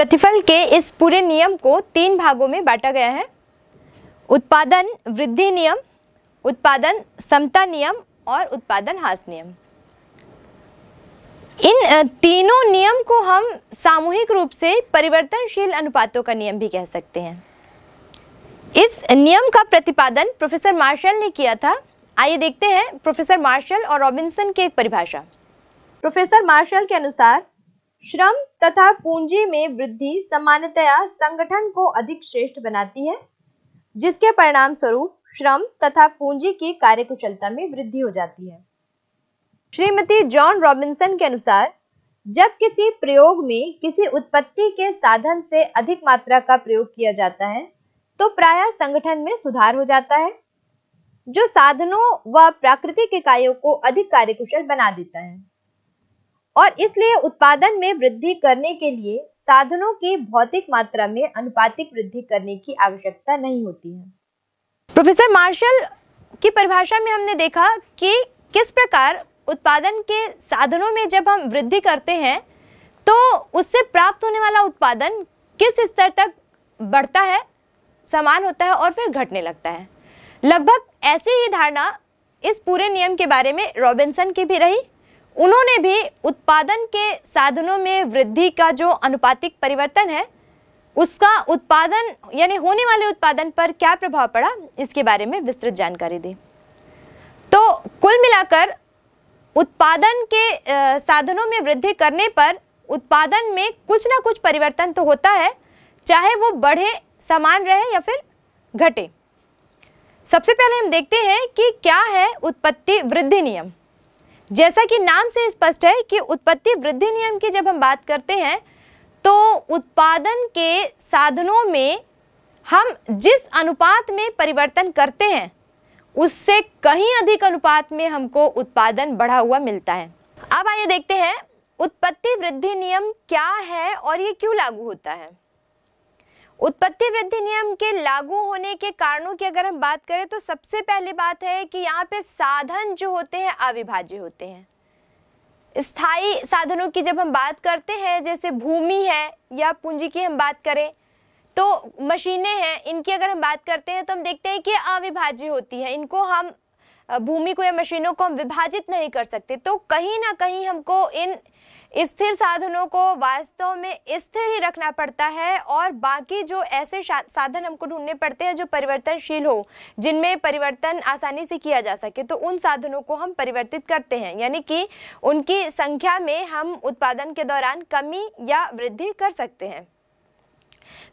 प्रतिफल के इस पूरे नियम को तीन भागों में बांटा गया है उत्पादन वृद्धि नियम उत्पादन समता नियम और उत्पादन हास नियम इन तीनों नियम को हम सामूहिक रूप से परिवर्तनशील अनुपातों का नियम भी कह सकते हैं इस नियम का प्रतिपादन प्रोफेसर मार्शल ने किया था आइए देखते हैं प्रोफेसर मार्शल और रॉबिन्सन की एक परिभाषा प्रोफेसर मार्शल के अनुसार श्रम तथा पूंजी में वृद्धि सामान्यतया संगठन को अधिक श्रेष्ठ बनाती है जिसके परिणाम स्वरूप श्रम तथा पूंजी की कार्यकुशलता में वृद्धि हो जाती है श्रीमती जॉन रॉबिन्सन के अनुसार जब किसी प्रयोग में किसी उत्पत्ति के साधन से अधिक मात्रा का प्रयोग किया जाता है तो प्राय संगठन में सुधार हो जाता है जो साधनों व प्राकृतिक इकाइयों को अधिक कार्यकुशल बना देता है और इसलिए उत्पादन में वृद्धि करने के लिए साधनों की भौतिक मात्रा में अनुपातिक वृद्धि करने की आवश्यकता नहीं होती है प्रोफेसर मार्शल की परिभाषा में हमने देखा कि किस प्रकार उत्पादन के साधनों में जब हम वृद्धि करते हैं तो उससे प्राप्त होने वाला उत्पादन किस स्तर तक बढ़ता है समान होता है और फिर घटने लगता है लगभग ऐसी ही धारणा इस पूरे नियम के बारे में रॉबिन्सन की भी रही उन्होंने भी उत्पादन के साधनों में वृद्धि का जो अनुपातिक परिवर्तन है उसका उत्पादन यानी होने वाले उत्पादन पर क्या प्रभाव पड़ा इसके बारे में विस्तृत जानकारी दी तो कुल मिलाकर उत्पादन के साधनों में वृद्धि करने पर उत्पादन में कुछ ना कुछ परिवर्तन तो होता है चाहे वो बढ़े समान रहे या फिर घटे सबसे पहले हम देखते हैं कि क्या है उत्पत्ति वृद्धि नियम जैसा कि नाम से स्पष्ट है कि उत्पत्ति वृद्धि नियम की जब हम बात करते हैं तो उत्पादन के साधनों में हम जिस अनुपात में परिवर्तन करते हैं उससे कहीं अधिक अनुपात में हमको उत्पादन बढ़ा हुआ मिलता है अब आइए देखते हैं उत्पत्ति वृद्धि नियम क्या है और ये क्यों लागू होता है उत्पत्ति वृद्धि नियम के लागू होने के कारणों की अगर हम बात करें तो सबसे पहली बात है कि यहाँ पे साधन जो होते हैं अविभाज्य होते हैं स्थायी साधनों की जब हम बात करते हैं जैसे भूमि है या पूंजी की हम बात करें तो मशीनें हैं इनकी अगर हम बात करते हैं तो हम देखते हैं कि अविभाज्य होती है इनको हम भूमि को या मशीनों को हम विभाजित नहीं कर सकते तो कहीं ना कहीं हमको इन स्थिर साधनों को वास्तव में स्थिर ही रखना पड़ता है और बाकी जो ऐसे साधन हमको ढूंढने पड़ते हैं जो परिवर्तनशील हो जिनमें परिवर्तन आसानी से किया जा सके तो उन साधनों को हम परिवर्तित करते हैं यानी कि उनकी संख्या में हम उत्पादन के दौरान कमी या वृद्धि कर सकते हैं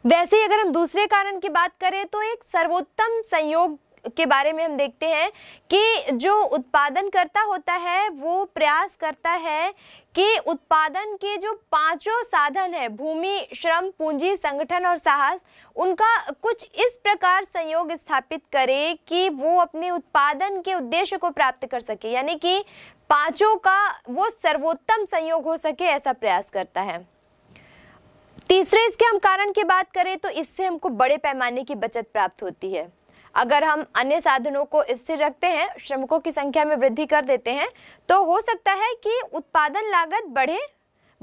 वैसे ही अगर हम दूसरे कारण की बात करें तो एक सर्वोत्तम संयोग के बारे में हम देखते हैं कि जो उत्पादनकर्ता होता है वो प्रयास करता है कि उत्पादन के जो पांचों साधन है भूमि श्रम पूंजी संगठन और साहस उनका कुछ इस प्रकार संयोग स्थापित करे कि वो अपने उत्पादन के उद्देश्य को प्राप्त कर सके यानी कि पांचों का वो सर्वोत्तम संयोग हो सके ऐसा प्रयास करता है तीसरे इसके हम कारण की बात करें तो इससे हमको बड़े पैमाने की बचत प्राप्त होती है अगर हम अन्य साधनों को स्थिर रखते हैं श्रमिकों की संख्या में वृद्धि कर देते हैं तो हो सकता है कि उत्पादन लागत बढ़े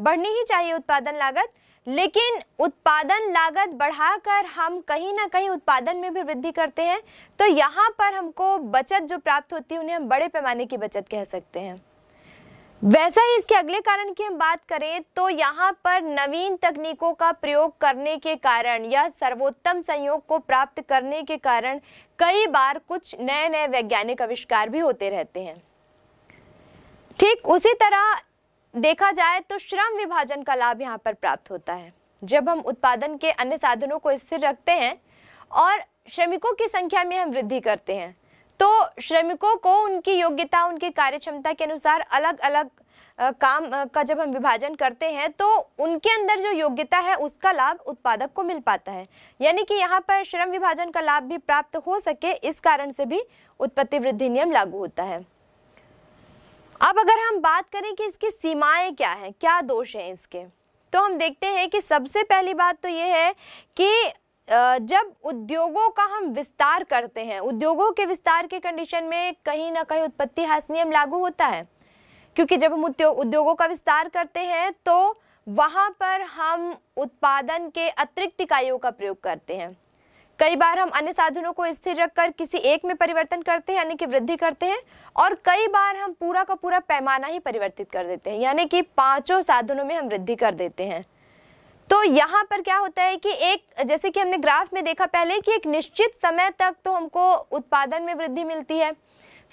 बढ़नी ही चाहिए उत्पादन लागत लेकिन उत्पादन लागत बढ़ाकर हम कहीं ना कहीं उत्पादन में भी वृद्धि करते हैं तो यहाँ पर हमको बचत जो प्राप्त होती है उन्हें हम बड़े पैमाने की बचत कह सकते हैं वैसा ही इसके अगले कारण की हम बात करें तो यहाँ पर नवीन तकनीकों का प्रयोग करने के कारण या सर्वोत्तम संयोग को प्राप्त करने के कारण कई बार कुछ नए नए वैज्ञानिक आविष्कार भी होते रहते हैं ठीक उसी तरह देखा जाए तो श्रम विभाजन का लाभ यहाँ पर प्राप्त होता है जब हम उत्पादन के अन्य साधनों को स्थिर रखते हैं और श्रमिकों की संख्या में हम वृद्धि करते हैं तो श्रमिकों को उनकी योग्यता उनकी कार्य क्षमता के अनुसार अलग अलग काम का जब हम विभाजन करते हैं तो उनके अंदर जो योग्यता है उसका लाभ उत्पादक को मिल पाता है यानी कि यहाँ पर श्रम विभाजन का लाभ भी प्राप्त हो सके इस कारण से भी उत्पत्ति वृद्धि नियम लागू होता है अब अगर हम बात करें कि इसकी सीमाएं क्या हैं क्या दोष हैं इसके तो हम देखते हैं कि सबसे पहली बात तो ये है कि जब उद्योगों का हम विस्तार करते हैं उद्योगों के विस्तार के कंडीशन में कहीं ना कहीं उत्पत्ति हास नियम लागू होता है क्योंकि जब हम उद्योग उद्योगों का विस्तार करते हैं तो वहाँ पर हम उत्पादन के अतिरिक्त इकाइयों का प्रयोग करते हैं कई बार हम अन्य साधनों को स्थिर रखकर किसी एक में परिवर्तन करते हैं यानी कि वृद्धि करते हैं और कई बार हम पूरा का पूरा पैमाना ही परिवर्तित कर देते हैं यानी कि पांचों साधनों में हम वृद्धि कर देते हैं तो यहाँ पर क्या होता है कि एक जैसे कि हमने ग्राफ में देखा पहले कि एक निश्चित समय तक तो हमको उत्पादन में वृद्धि मिलती है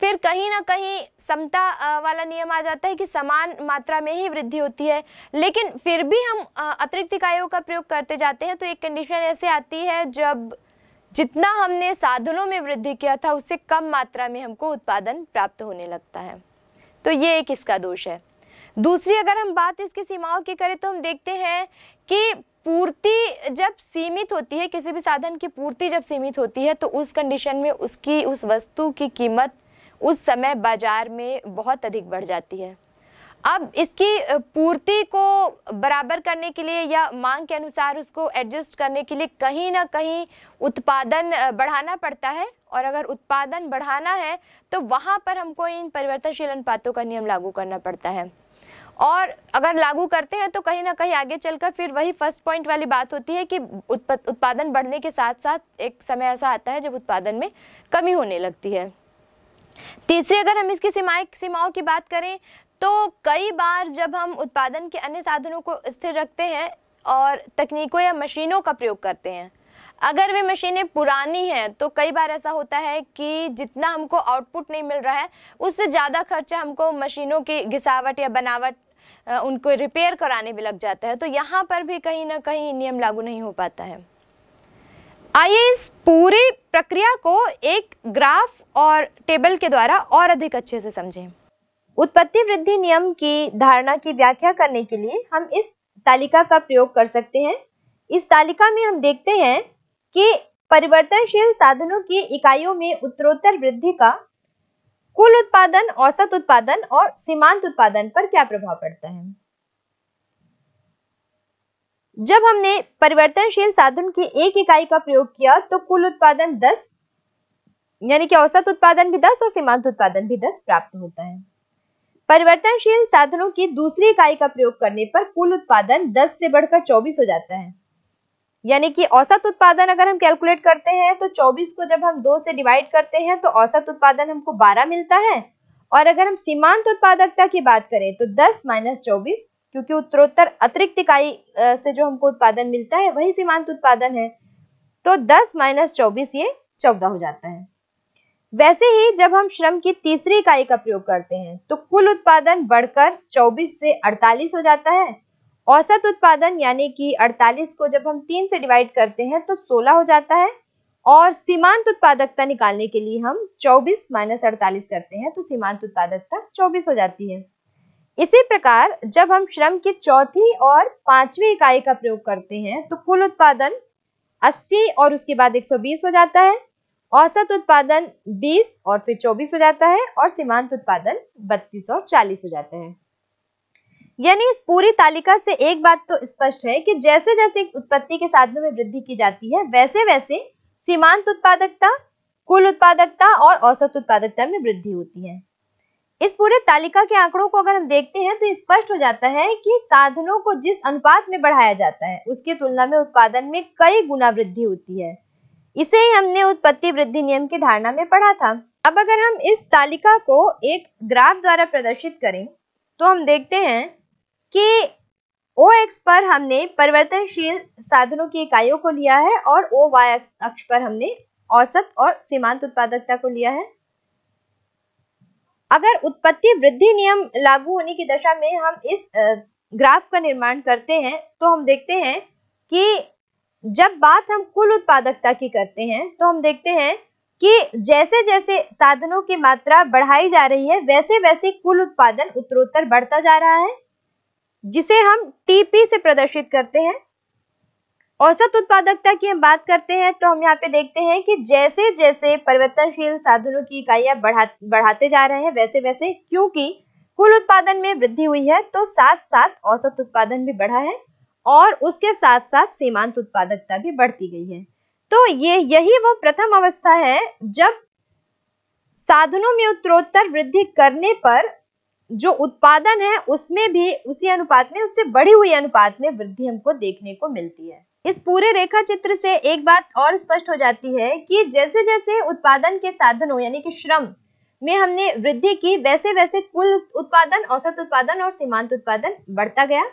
फिर कहीं ना कहीं समता वाला नियम आ जाता है कि समान मात्रा में ही वृद्धि होती है लेकिन फिर भी हम अतिरिक्त इकाइयों का प्रयोग करते जाते हैं तो एक कंडीशन ऐसे आती है जब जितना हमने साधनों में वृद्धि किया था उससे कम मात्रा में हमको उत्पादन प्राप्त होने लगता है तो ये एक इसका दोष है दूसरी अगर हम बात इसकी सीमाओं की करें तो हम देखते हैं कि पूर्ति जब सीमित होती है किसी भी साधन की पूर्ति जब सीमित होती है तो उस कंडीशन में उसकी उस वस्तु की कीमत उस समय बाजार में बहुत अधिक बढ़ जाती है अब इसकी पूर्ति को बराबर करने के लिए या मांग के अनुसार उसको एडजस्ट करने के लिए कहीं ना कहीं उत्पादन बढ़ाना पड़ता है और अगर उत्पादन बढ़ाना है तो वहाँ पर हमको इन परिवर्तनशील अनुपातों का नियम लागू करना पड़ता है और अगर लागू करते हैं तो कहीं ना कहीं आगे चलकर फिर वही फर्स्ट पॉइंट वाली बात होती है कि उत्पादन बढ़ने के साथ साथ एक समय ऐसा आता है जब उत्पादन में कमी होने लगती है तीसरी अगर हम इसकी सीमाएं सीमाओं की बात करें तो कई बार जब हम उत्पादन के अन्य साधनों को स्थिर रखते हैं और तकनीकों या मशीनों का प्रयोग करते हैं अगर वे मशीनें पुरानी हैं तो कई बार ऐसा होता है कि जितना हमको आउटपुट नहीं मिल रहा है उससे ज़्यादा खर्चा हमको मशीनों की घिसावट या बनावट उनको रिपेयर कराने में लग जाता है तो यहाँ पर भी कहीं ना कहीं नियम लागू नहीं हो पाता है आइए इस पूरी प्रक्रिया को एक ग्राफ और टेबल के द्वारा और अधिक अच्छे से समझें उत्पत्ति वृद्धि नियम की धारणा की व्याख्या करने के लिए हम इस तालिका का प्रयोग कर सकते हैं इस तालिका में हम देखते हैं कि परिवर्तनशील साधनों की इकाइयों में उत्तरोत्तर वृद्धि का कुल उत्पादन औसत उत्पादन और सीमांत उत्पादन पर क्या प्रभाव पड़ता है जब हमने परिवर्तनशील साधन की एक इकाई का प्रयोग किया तो कुल उत्पादन 10 यानी कि औसत उत्पादन भी 10 और सीमांत उत्पादन भी 10 प्राप्त होता है परिवर्तनशील साधनों की दूसरी इकाई का प्रयोग करने पर कुल उत्पादन 10 से बढ़कर 24 हो जाता है यानी कि औसत उत्पादन अगर हम कैलकुलेट करते हैं तो 24 को जब हम 2 से डिवाइड करते हैं तो औसत उत्पादन हमको 12 मिलता है और अगर हम सीमांत उत्पादकता की बात करें तो 10 माइनस चौबीस क्योंकि उत्तरोत्तर अतिरिक्त इकाई से जो हमको उत्पादन मिलता है वही सीमांत उत्पादन है तो 10 माइनस चौबीस ये चौदह हो जाता है वैसे ही जब हम श्रम की तीसरी इकाई का प्रयोग करते हैं तो कुल उत्पादन बढ़कर 24 से 48 हो जाता है औसत उत्पादन यानी कि 48 को जब हम तीन से डिवाइड करते हैं तो 16 हो जाता है और सीमांत उत्पादकता निकालने के लिए हम 24 माइनस अड़तालीस करते हैं तो सीमांत उत्पादकता 24 हो जाती है इसी प्रकार जब हम श्रम की चौथी और पांचवी इकाई का प्रयोग करते हैं तो कुल उत्पादन 80 और उसके बाद 120 हो जाता है औसत उत्पादन 20 और फिर 24 हो जाता है और सीमांत उत्पादन 32 और 40 हो जाते हैं यानी इस पूरी तालिका से एक बात तो स्पष्ट है कि जैसे जैसे उत्पत्ति के साधनों में वृद्धि की जाती है वैसे वैसे सीमांत उत्पादकता कुल उत्पादकता और औसत उत्पादकता में वृद्धि होती है इस पूरे तालिका के आंकड़ों को अगर हम देखते हैं तो स्पष्ट हो जाता है कि साधनों को जिस अनुपात में बढ़ाया जाता है उसकी तुलना में उत्पादन में कई गुना वृद्धि होती है इसे ही हमने उत्पत्ति वृद्धि नियम की धारणा में पढ़ा था अब अगर हम इस तालिका को एक ग्राफ द्वारा प्रदर्शित करें तो हम देखते हैं कि ओ एक्स पर हमने परिवर्तनशील साधनों की इकाइयों को लिया है और ओ वाई अक्ष पर हमने औसत और सीमांत उत्पादकता को लिया है अगर उत्पत्ति वृद्धि नियम लागू होने की दशा में हम इस ग्राफ का निर्माण करते हैं तो हम देखते हैं कि जब बात हम कुल उत्पादकता की करते हैं तो हम देखते हैं कि जैसे जैसे साधनों की मात्रा बढ़ाई जा रही है वैसे वैसे कुल उत्पादन उत्तरोत्तर बढ़ता जा रहा है जिसे हम टीपी से प्रदर्शित करते हैं औसत उत्पादकता की हम बात करते हैं तो हम यहाँ पे देखते हैं कि जैसे जैसे परिवर्तनशील साधनों की इकाइयां बढ़ा बढ़ाते जा रहे हैं वैसे वैसे क्योंकि कुल उत्पादन में वृद्धि हुई है तो साथ साथ औसत उत्पादन भी बढ़ा है और उसके साथ साथ सीमांत उत्पादकता भी बढ़ती गई है तो ये यही वो प्रथम अवस्था है जब साधनों में उत्तरोत्तर वृद्धि करने पर जो उत्पादन है उसमें भी उसी अनुपात में उससे बढ़ी हुई अनुपात में वृद्धि हमको देखने को मिलती है इस पूरे रेखा चित्र से एक बात और स्पष्ट हो जाती है कि जैसे जैसे उत्पादन के साधनों यानी कि श्रम में हमने वृद्धि की वैसे वैसे कुल उत्पादन औसत उत्पादन और सीमांत उत्पादन बढ़ता गया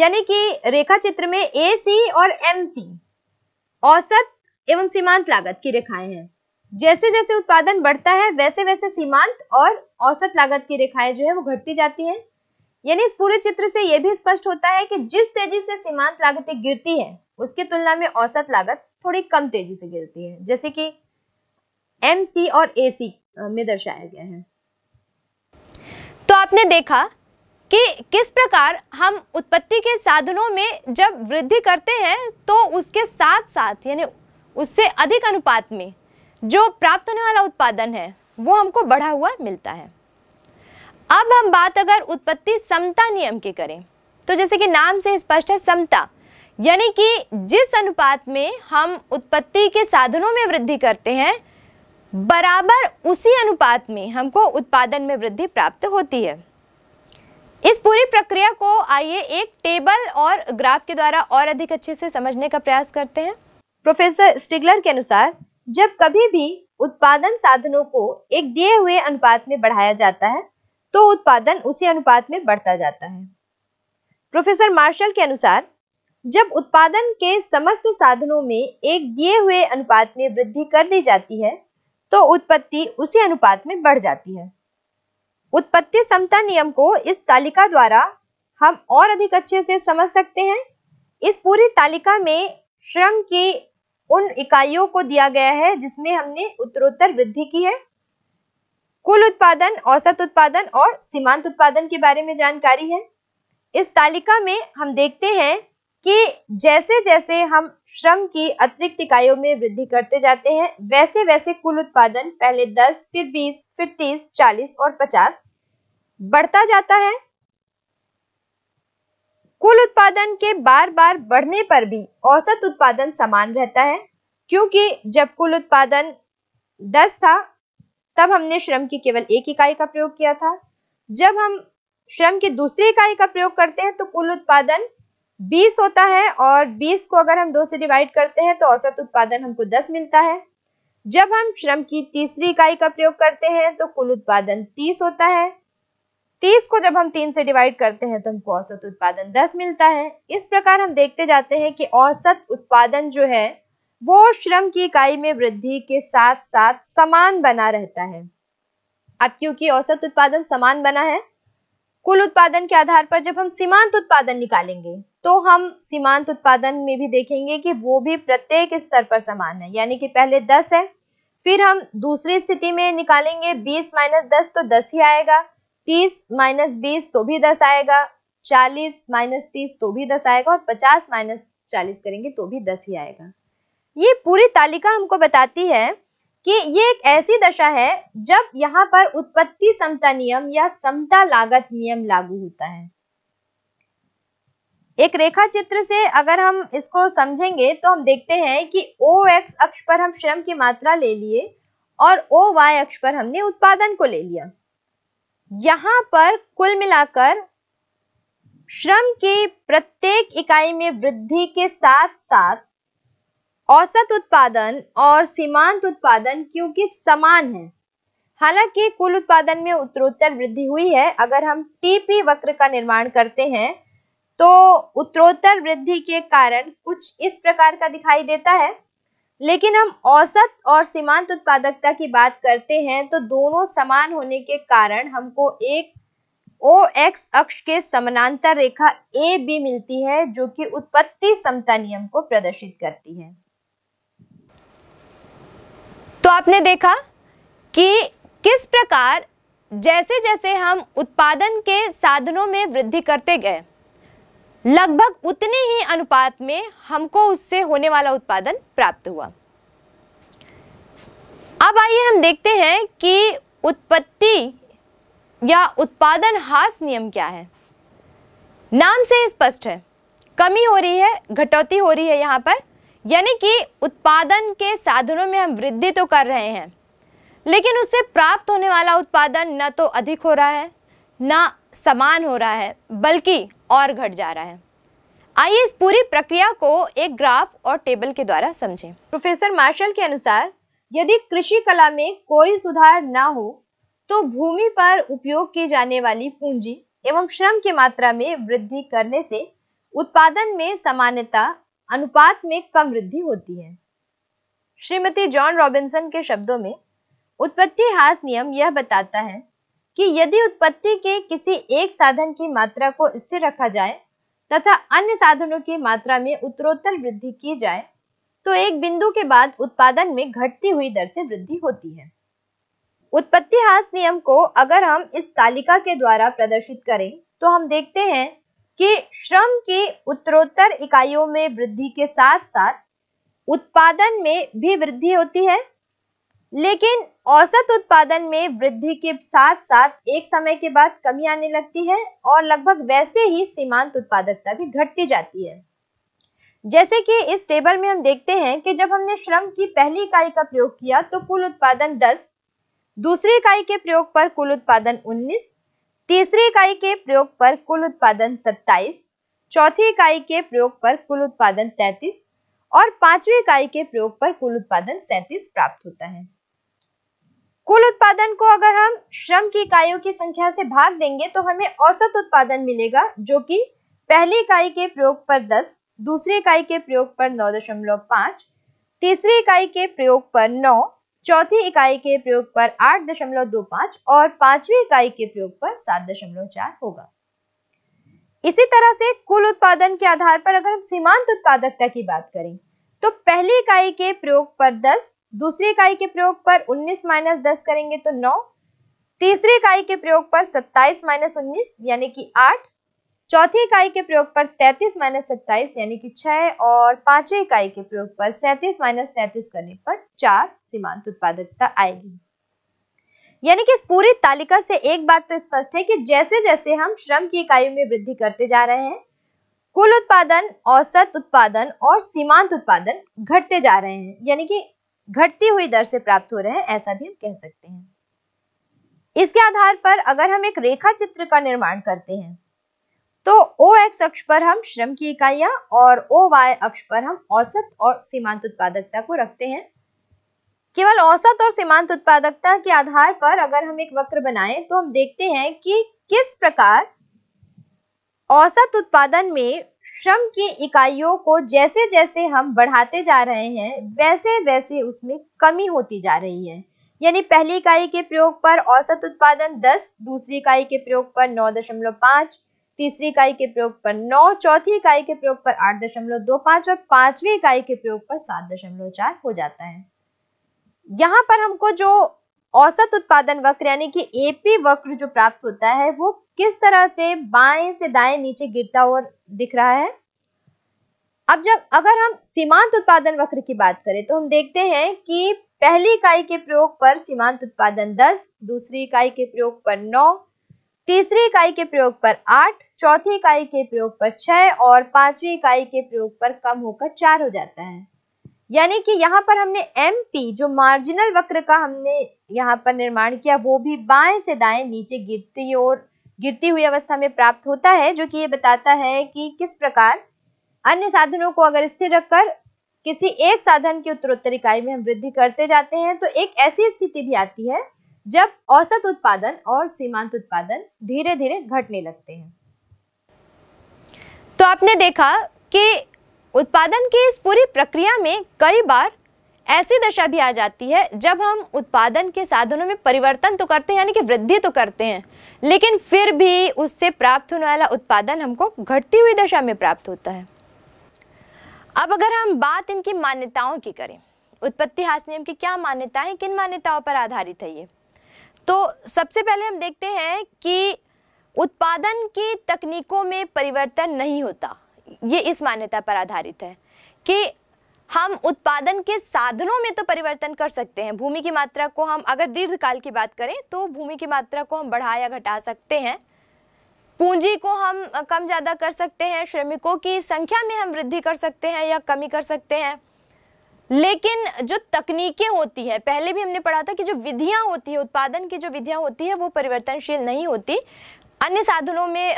यानी कि रेखा चित्र में ए सी और एम सी औसत एवं सीमांत लागत की रेखाएं हैं जैसे जैसे उत्पादन बढ़ता है वैसे वैसे सीमांत और औसत लागत की रेखाएं जो है वो घटती जाती है यानी इस पूरे चित्र से यह भी स्पष्ट होता है कि जिस तेजी से सीमांत लागतें गिरती है उसकी तुलना में औसत लागत थोड़ी कम तेजी से गिरती है जैसे कि एम सी और ए सी में दर्शाया गया है तो आपने देखा कि किस प्रकार हम उत्पत्ति के साधनों में जब वृद्धि करते हैं तो उसके साथ साथ यानी उससे अधिक अनुपात में जो प्राप्त होने वाला उत्पादन है वो हमको बढ़ा हुआ मिलता है अब हम बात अगर उत्पत्ति समता नियम की करें तो जैसे कि नाम से स्पष्ट है समता यानी कि जिस अनुपात में हम उत्पत्ति के साधनों में वृद्धि करते हैं बराबर उसी अनुपात में हमको उत्पादन में वृद्धि प्राप्त होती है इस पूरी प्रक्रिया को आइए एक टेबल और ग्राफ के द्वारा और अधिक अच्छे से समझने का प्रयास करते हैं प्रोफेसर स्टिगलर के अनुसार जब कभी भी उत्पादन साधनों को एक दिए हुए अनुपात में बढ़ाया जाता है तो उत्पादन उसी अनुपात में बढ़ता जाता है प्रोफेसर मार्शल के अनुसार जब उत्पादन के समस्त साधनों में एक दिए हुए अनुपात में वृद्धि कर दी जाती है तो उत्पत्ति उसी अनुपात में बढ़ जाती है उत्पत्ति समता नियम को इस तालिका द्वारा हम और अधिक अच्छे से समझ सकते हैं इस पूरी तालिका में श्रम की उन इकाइयों को दिया गया है जिसमें हमने उत्तरोत्तर वृद्धि की है कुल उत्पादन औसत उत्पादन और सीमांत उत्पादन के बारे में जानकारी है इस तालिका में हम देखते हैं कि जैसे जैसे हम श्रम की अतिरिक्त इकाइयों में वृद्धि करते जाते हैं वैसे वैसे कुल उत्पादन पहले 10 फिर 20 फिर 30 40 और 50 बढ़ता जाता है कुल उत्पादन के बार बार बढ़ने पर भी औसत उत्पादन समान रहता है क्योंकि जब कुल उत्पादन 10 था तब हमने श्रम की केवल एक इकाई का प्रयोग किया था जब हम श्रम की दूसरी इकाई का प्रयोग करते हैं तो कुल उत्पादन 20 होता है और 20 को अगर हम दो से डिवाइड करते हैं तो औसत उत्पादन हमको 10 मिलता है जब हम श्रम की तीसरी इकाई का प्रयोग करते हैं तो कुल उत्पादन 30 होता है 30 को जब हम तीन से डिवाइड करते हैं तो हमको औसत उत्पादन 10 मिलता है इस प्रकार हम देखते जाते हैं कि औसत उत्पादन जो है वो श्रम की इकाई में वृद्धि के साथ साथ समान बना रहता है अब क्योंकि औसत उत्पादन समान बना है कुल उत्पादन के आधार पर जब हम सीमांत उत्पादन निकालेंगे तो हम सीमांत उत्पादन में भी देखेंगे कि वो भी प्रत्येक स्तर पर समान है यानी कि पहले दस है फिर हम दूसरी स्थिति में निकालेंगे बीस माइनस दस तो दस ही आएगा तीस माइनस बीस तो भी दस आएगा चालीस माइनस तीस तो भी दस आएगा और पचास माइनस चालीस करेंगे तो भी दस ही आएगा ये पूरी तालिका हमको बताती है कि ये एक ऐसी दशा है जब यहाँ पर उत्पत्ति समता नियम या समता लागत नियम लागू होता है एक रेखा चित्र से अगर हम इसको समझेंगे तो हम देखते हैं कि ओ एक्स अक्ष पर हम श्रम की मात्रा ले लिए और ओ वाई अक्ष पर हमने उत्पादन को ले लिया यहां पर कुल मिलाकर श्रम की प्रत्येक इकाई में वृद्धि के साथ साथ औसत उत्पादन और सीमांत उत्पादन क्योंकि समान है हालांकि कुल उत्पादन में उत्तरोत्तर वृद्धि हुई है अगर हम टीपी वक्र का निर्माण करते हैं तो उत्तरोत्तर वृद्धि के कारण कुछ इस प्रकार का दिखाई देता है लेकिन हम औसत और सीमांत उत्पादकता की बात करते हैं तो दोनों समान होने के कारण हमको एक ओ एक्स अक्ष के समानांतर रेखा ए बी मिलती है जो कि उत्पत्ति समता नियम को प्रदर्शित करती है तो आपने देखा कि किस प्रकार जैसे जैसे हम उत्पादन के साधनों में वृद्धि करते गए लगभग उतने ही अनुपात में हमको उससे होने वाला उत्पादन प्राप्त हुआ अब आइए हम देखते हैं कि उत्पत्ति या उत्पादन हास नियम क्या है नाम से स्पष्ट है कमी हो रही है घटौती हो रही है यहाँ पर यानी कि उत्पादन के साधनों में हम वृद्धि तो कर रहे हैं लेकिन उससे प्राप्त होने वाला उत्पादन न तो अधिक हो रहा है न समान हो रहा है बल्कि और घट जा रहा है आइए इस पूरी प्रक्रिया को एक ग्राफ और टेबल के द्वारा समझें। प्रोफेसर मार्शल के अनुसार यदि कृषि कला में कोई सुधार ना हो तो भूमि पर उपयोग की जाने वाली पूंजी एवं श्रम की मात्रा में वृद्धि करने से उत्पादन में सामान्यता अनुपात में कम वृद्धि होती है श्रीमती जॉन रॉबिन्सन के शब्दों में उत्पत्ति हास नियम यह बताता है कि यदि उत्पत्ति के किसी एक साधन की मात्रा को स्थिर रखा जाए तथा अन्य साधनों की मात्रा में उत्तरोत्तर वृद्धि की जाए तो एक बिंदु के बाद उत्पादन में घटती हुई दर से वृद्धि होती है उत्पत्ति हास नियम को अगर हम इस तालिका के द्वारा प्रदर्शित करें तो हम देखते हैं कि श्रम की उत्तरोत्तर इकाइयों में वृद्धि के साथ साथ उत्पादन में भी वृद्धि होती है लेकिन औसत उत्पादन में वृद्धि के साथ साथ एक समय के बाद कमी आने लगती है और लगभग वैसे ही सीमांत उत्पादकता भी घटती जाती है जैसे कि इस टेबल में हम देखते हैं कि जब हमने श्रम की पहली इकाई का प्रयोग किया तो कुल उत्पादन 10, दूसरी इकाई के प्रयोग पर कुल उत्पादन उन्नीस तीसरी इकाई के प्रयोग पर कुल उत्पादन 27, चौथी इकाई के प्रयोग पर कुल उत्पादन 33 और पांचवी इकाई के प्रयोग पर कुल उत्पादन 37 प्राप्त होता है कुल उत्पादन को अगर हम श्रम की इकाइयों की संख्या से भाग देंगे तो हमें औसत उत्पादन मिलेगा जो कि पहली इकाई के प्रयोग पर 10, दूसरी इकाई के प्रयोग पर 9.5, तीसरी इकाई के प्रयोग पर 9, चौथी इकाई के प्रयोग पर आठ दशमलव दो पांच और पांचवी इकाई के प्रयोग पर सात दशमलव चार होगा इसी तरह से कुल उत्पादन के आधार पर अगर हम सीमांत उत्पादकता की बात करें तो पहली इकाई के प्रयोग पर दस दूसरी इकाई के प्रयोग पर उन्नीस माइनस दस करेंगे तो नौ तीसरी इकाई के प्रयोग पर सत्ताईस माइनस उन्नीस यानी कि आठ चौथी इकाई के प्रयोग पर 33 माइनस सत्ताईस यानी कि 6 और पांचवी इकाई के प्रयोग पर 37 माइनस तैतीस करने पर 4 सीमांत उत्पादकता आएगी यानी कि इस पूरी तालिका से एक बात तो स्पष्ट है कि जैसे जैसे हम श्रम की इकाइयों में वृद्धि करते जा रहे हैं कुल उत्पादन औसत उत्पादन और सीमांत उत्पादन घटते जा रहे हैं यानी कि घटती हुई दर से प्राप्त हो रहे हैं ऐसा भी हम कह सकते हैं इसके आधार पर अगर हम एक रेखा चित्र का निर्माण करते हैं तो ओ एक्स अक्ष पर हम श्रम की इकाइया और ओ वाई अक्ष पर हम औसत और सीमांत उत्पादकता को रखते हैं केवल औसत और सीमांत उत्पादकता के आधार पर अगर हम एक वक्र बनाएं तो हम देखते हैं कि किस प्रकार औसत उत्पादन में श्रम की इकाइयों को जैसे जैसे हम बढ़ाते जा रहे हैं वैसे वैसे उसमें कमी होती जा रही है यानी पहली इकाई के प्रयोग पर औसत उत्पादन 10, दूसरी इकाई के प्रयोग पर 9.5, तीसरी इकाई के प्रयोग पर 9, चौथी इकाई के प्रयोग पर 8.25 और पांचवी इकाई के प्रयोग पर 7.4 हो जाता है यहाँ पर हमको जो औसत उत्पादन वक्र यानी कि एपी वक्र जो प्राप्त होता है वो किस तरह से बाएं से दाएं नीचे गिरता हुआ दिख रहा है अब जब अगर हम सीमांत उत्पादन वक्र की बात करें तो हम देखते हैं कि पहली इकाई के प्रयोग पर सीमांत उत्पादन 10, दूसरी इकाई के प्रयोग पर 9, तीसरी इकाई के प्रयोग पर 8, चौथी इकाई के प्रयोग पर 6 और पांचवी इकाई के प्रयोग पर कम होकर 4 हो जाता है यानी कि यहाँ पर हमने एम पी जो मार्जिनल वक्र का हमने यहाँ पर निर्माण किया वो भी बाएं से दाएं नीचे गिरती और गिरती हुई अवस्था में प्राप्त होता है जो कि ये बताता है कि किस प्रकार अन्य साधनों को अगर स्थिर रखकर किसी एक साधन की उत्तरोत्तर इकाई में हम वृद्धि करते जाते हैं तो एक ऐसी स्थिति भी आती है जब औसत उत्पादन और सीमांत उत्पादन धीरे धीरे घटने लगते हैं तो आपने देखा कि उत्पादन की इस पूरी प्रक्रिया में कई बार ऐसी दशा भी आ जाती है जब हम उत्पादन के साधनों में परिवर्तन तो करते हैं यानी कि वृद्धि तो करते हैं लेकिन फिर भी उससे प्राप्त होने वाला उत्पादन हमको घटती हुई दशा में प्राप्त होता है अब अगर हम बात इनकी मान्यताओं की करें उत्पत्ति हास नियम की क्या मान्यता है किन मान्यताओं पर आधारित है ये तो सबसे पहले हम देखते हैं कि उत्पादन की तकनीकों में परिवर्तन नहीं होता ये इस मान्यता पर आधारित है कि हम उत्पादन के साधनों में तो परिवर्तन कर सकते हैं भूमि की मात्रा को हम अगर दीर्घकाल की बात करें तो भूमि की मात्रा को हम बढ़ा या घटा सकते हैं पूंजी को हम कम ज़्यादा कर सकते हैं श्रमिकों की संख्या में हम वृद्धि कर सकते हैं या कमी कर सकते हैं लेकिन जो तकनीकें होती हैं पहले भी हमने पढ़ा था कि जो विधियां होती है उत्पादन की जो विधियां होती है वो परिवर्तनशील नहीं होती अन्य साधनों में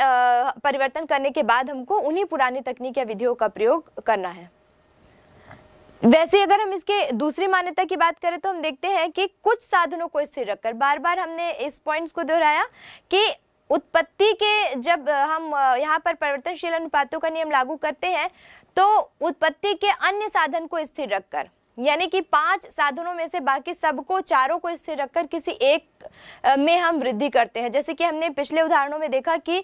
परिवर्तन करने के बाद हमको उन्हीं पुरानी तकनीक या विधियों का प्रयोग करना है वैसे अगर हम इसके दूसरी मान्यता की बात करें तो हम देखते हैं कि कुछ साधनों को स्थिर रखकर बार बार हमने इस पॉइंट्स को दोहराया कि उत्पत्ति के जब हम यहाँ पर परिवर्तनशील अनुपातों का नियम लागू करते हैं तो उत्पत्ति के अन्य साधन को स्थिर रखकर यानी कि पांच साधनों में से बाकी सबको चारों को स्थिर रखकर किसी एक में हम वृद्धि करते हैं जैसे कि हमने पिछले उदाहरणों में देखा कि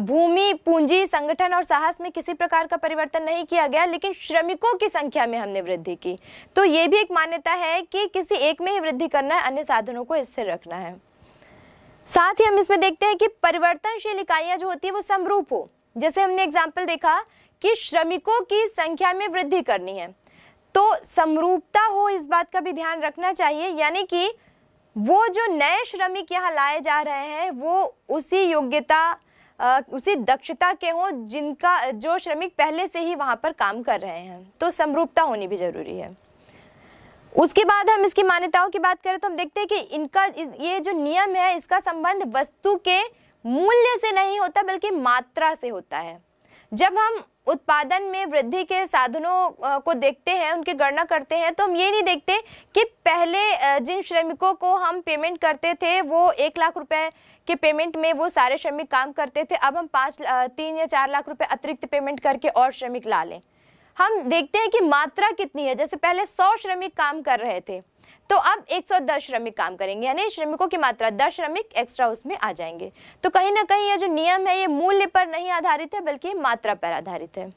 भूमि पूंजी संगठन और साहस में किसी प्रकार का परिवर्तन नहीं किया गया लेकिन श्रमिकों की संख्या में हमने वृद्धि की तो ये भी एक मान्यता है कि किसी एक में ही वृद्धि करना है अन्य साधनों को स्थिर रखना है साथ ही हम इसमें देखते हैं कि परिवर्तनशील इकाइयाँ जो होती है वो समरूप हो जैसे हमने एग्जाम्पल देखा कि श्रमिकों की संख्या में वृद्धि करनी है तो समरूपता हो इस बात का भी ध्यान रखना चाहिए यानी कि वो जो नए श्रमिक यहाँ लाए जा रहे हैं वो उसी योग्यता उसी दक्षता के हों जिनका जो श्रमिक पहले से ही वहाँ पर काम कर रहे हैं तो समरूपता होनी भी ज़रूरी है उसके बाद हम इसकी मान्यताओं की बात करें तो हम देखते हैं कि इनका ये जो नियम है इसका संबंध वस्तु के मूल्य से नहीं होता बल्कि मात्रा से होता है जब हम उत्पादन में वृद्धि के साधनों को देखते हैं उनकी गणना करते हैं तो हम ये नहीं देखते कि पहले जिन श्रमिकों को हम पेमेंट करते थे वो एक लाख रुपए के पेमेंट में वो सारे श्रमिक काम करते थे अब हम पाँच तीन या चार लाख रुपए अतिरिक्त पेमेंट करके और श्रमिक ला लें हम देखते हैं कि मात्रा कितनी है जैसे पहले सौ श्रमिक काम कर रहे थे तो अब 110 श्रमिक काम करेंगे यानी श्रमिकों की मात्रा 10 श्रमिक एक्स्ट्रा उसमें आ जाएंगे तो कहीं ना कहीं ये जो नियम है ये मूल्य पर नहीं आधारित है बल्कि मात्रा पर आधारित है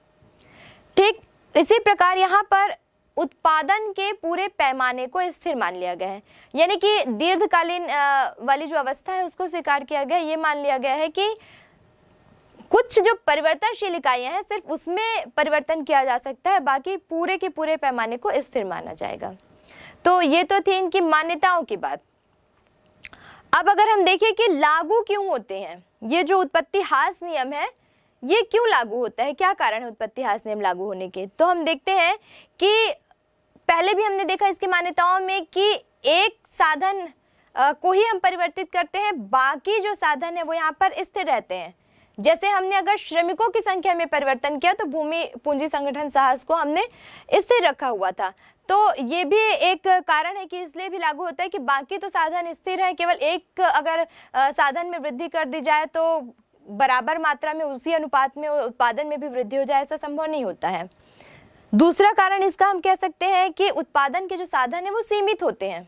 ठीक इसी प्रकार यहाँ पर उत्पादन के पूरे पैमाने को स्थिर मान लिया गया है यानी कि दीर्घकालीन वाली जो अवस्था है उसको स्वीकार किया गया ये मान लिया गया है कि कुछ जो परिवर्तनशील इकाइयाँ हैं सिर्फ उसमें परिवर्तन किया जा सकता है बाकी पूरे के पूरे पैमाने को स्थिर माना जाएगा तो ये तो थी इनकी मान्यताओं की बात अब अगर हम देखें कि लागू क्यों होते हैं ये जो उत्पत्ति हास नियम है ये क्यों लागू होता है क्या कारण है उत्पत्ति हास नियम लागू होने के तो हम देखते हैं कि पहले भी हमने देखा इसकी मान्यताओं में कि एक साधन को ही हम परिवर्तित करते हैं बाकी जो साधन है वो यहाँ पर स्थिर रहते हैं जैसे हमने अगर श्रमिकों की संख्या में परिवर्तन किया तो भूमि पूंजी संगठन साहस को हमने स्थिर रखा हुआ था तो ये भी एक कारण है कि इसलिए भी लागू होता है कि बाकी तो साधन स्थिर है केवल एक अगर साधन में वृद्धि कर दी जाए तो बराबर मात्रा में उसी अनुपात में उत्पादन में भी वृद्धि हो जाए ऐसा संभव नहीं होता है दूसरा कारण इसका हम कह सकते हैं कि उत्पादन के जो साधन है वो सीमित होते हैं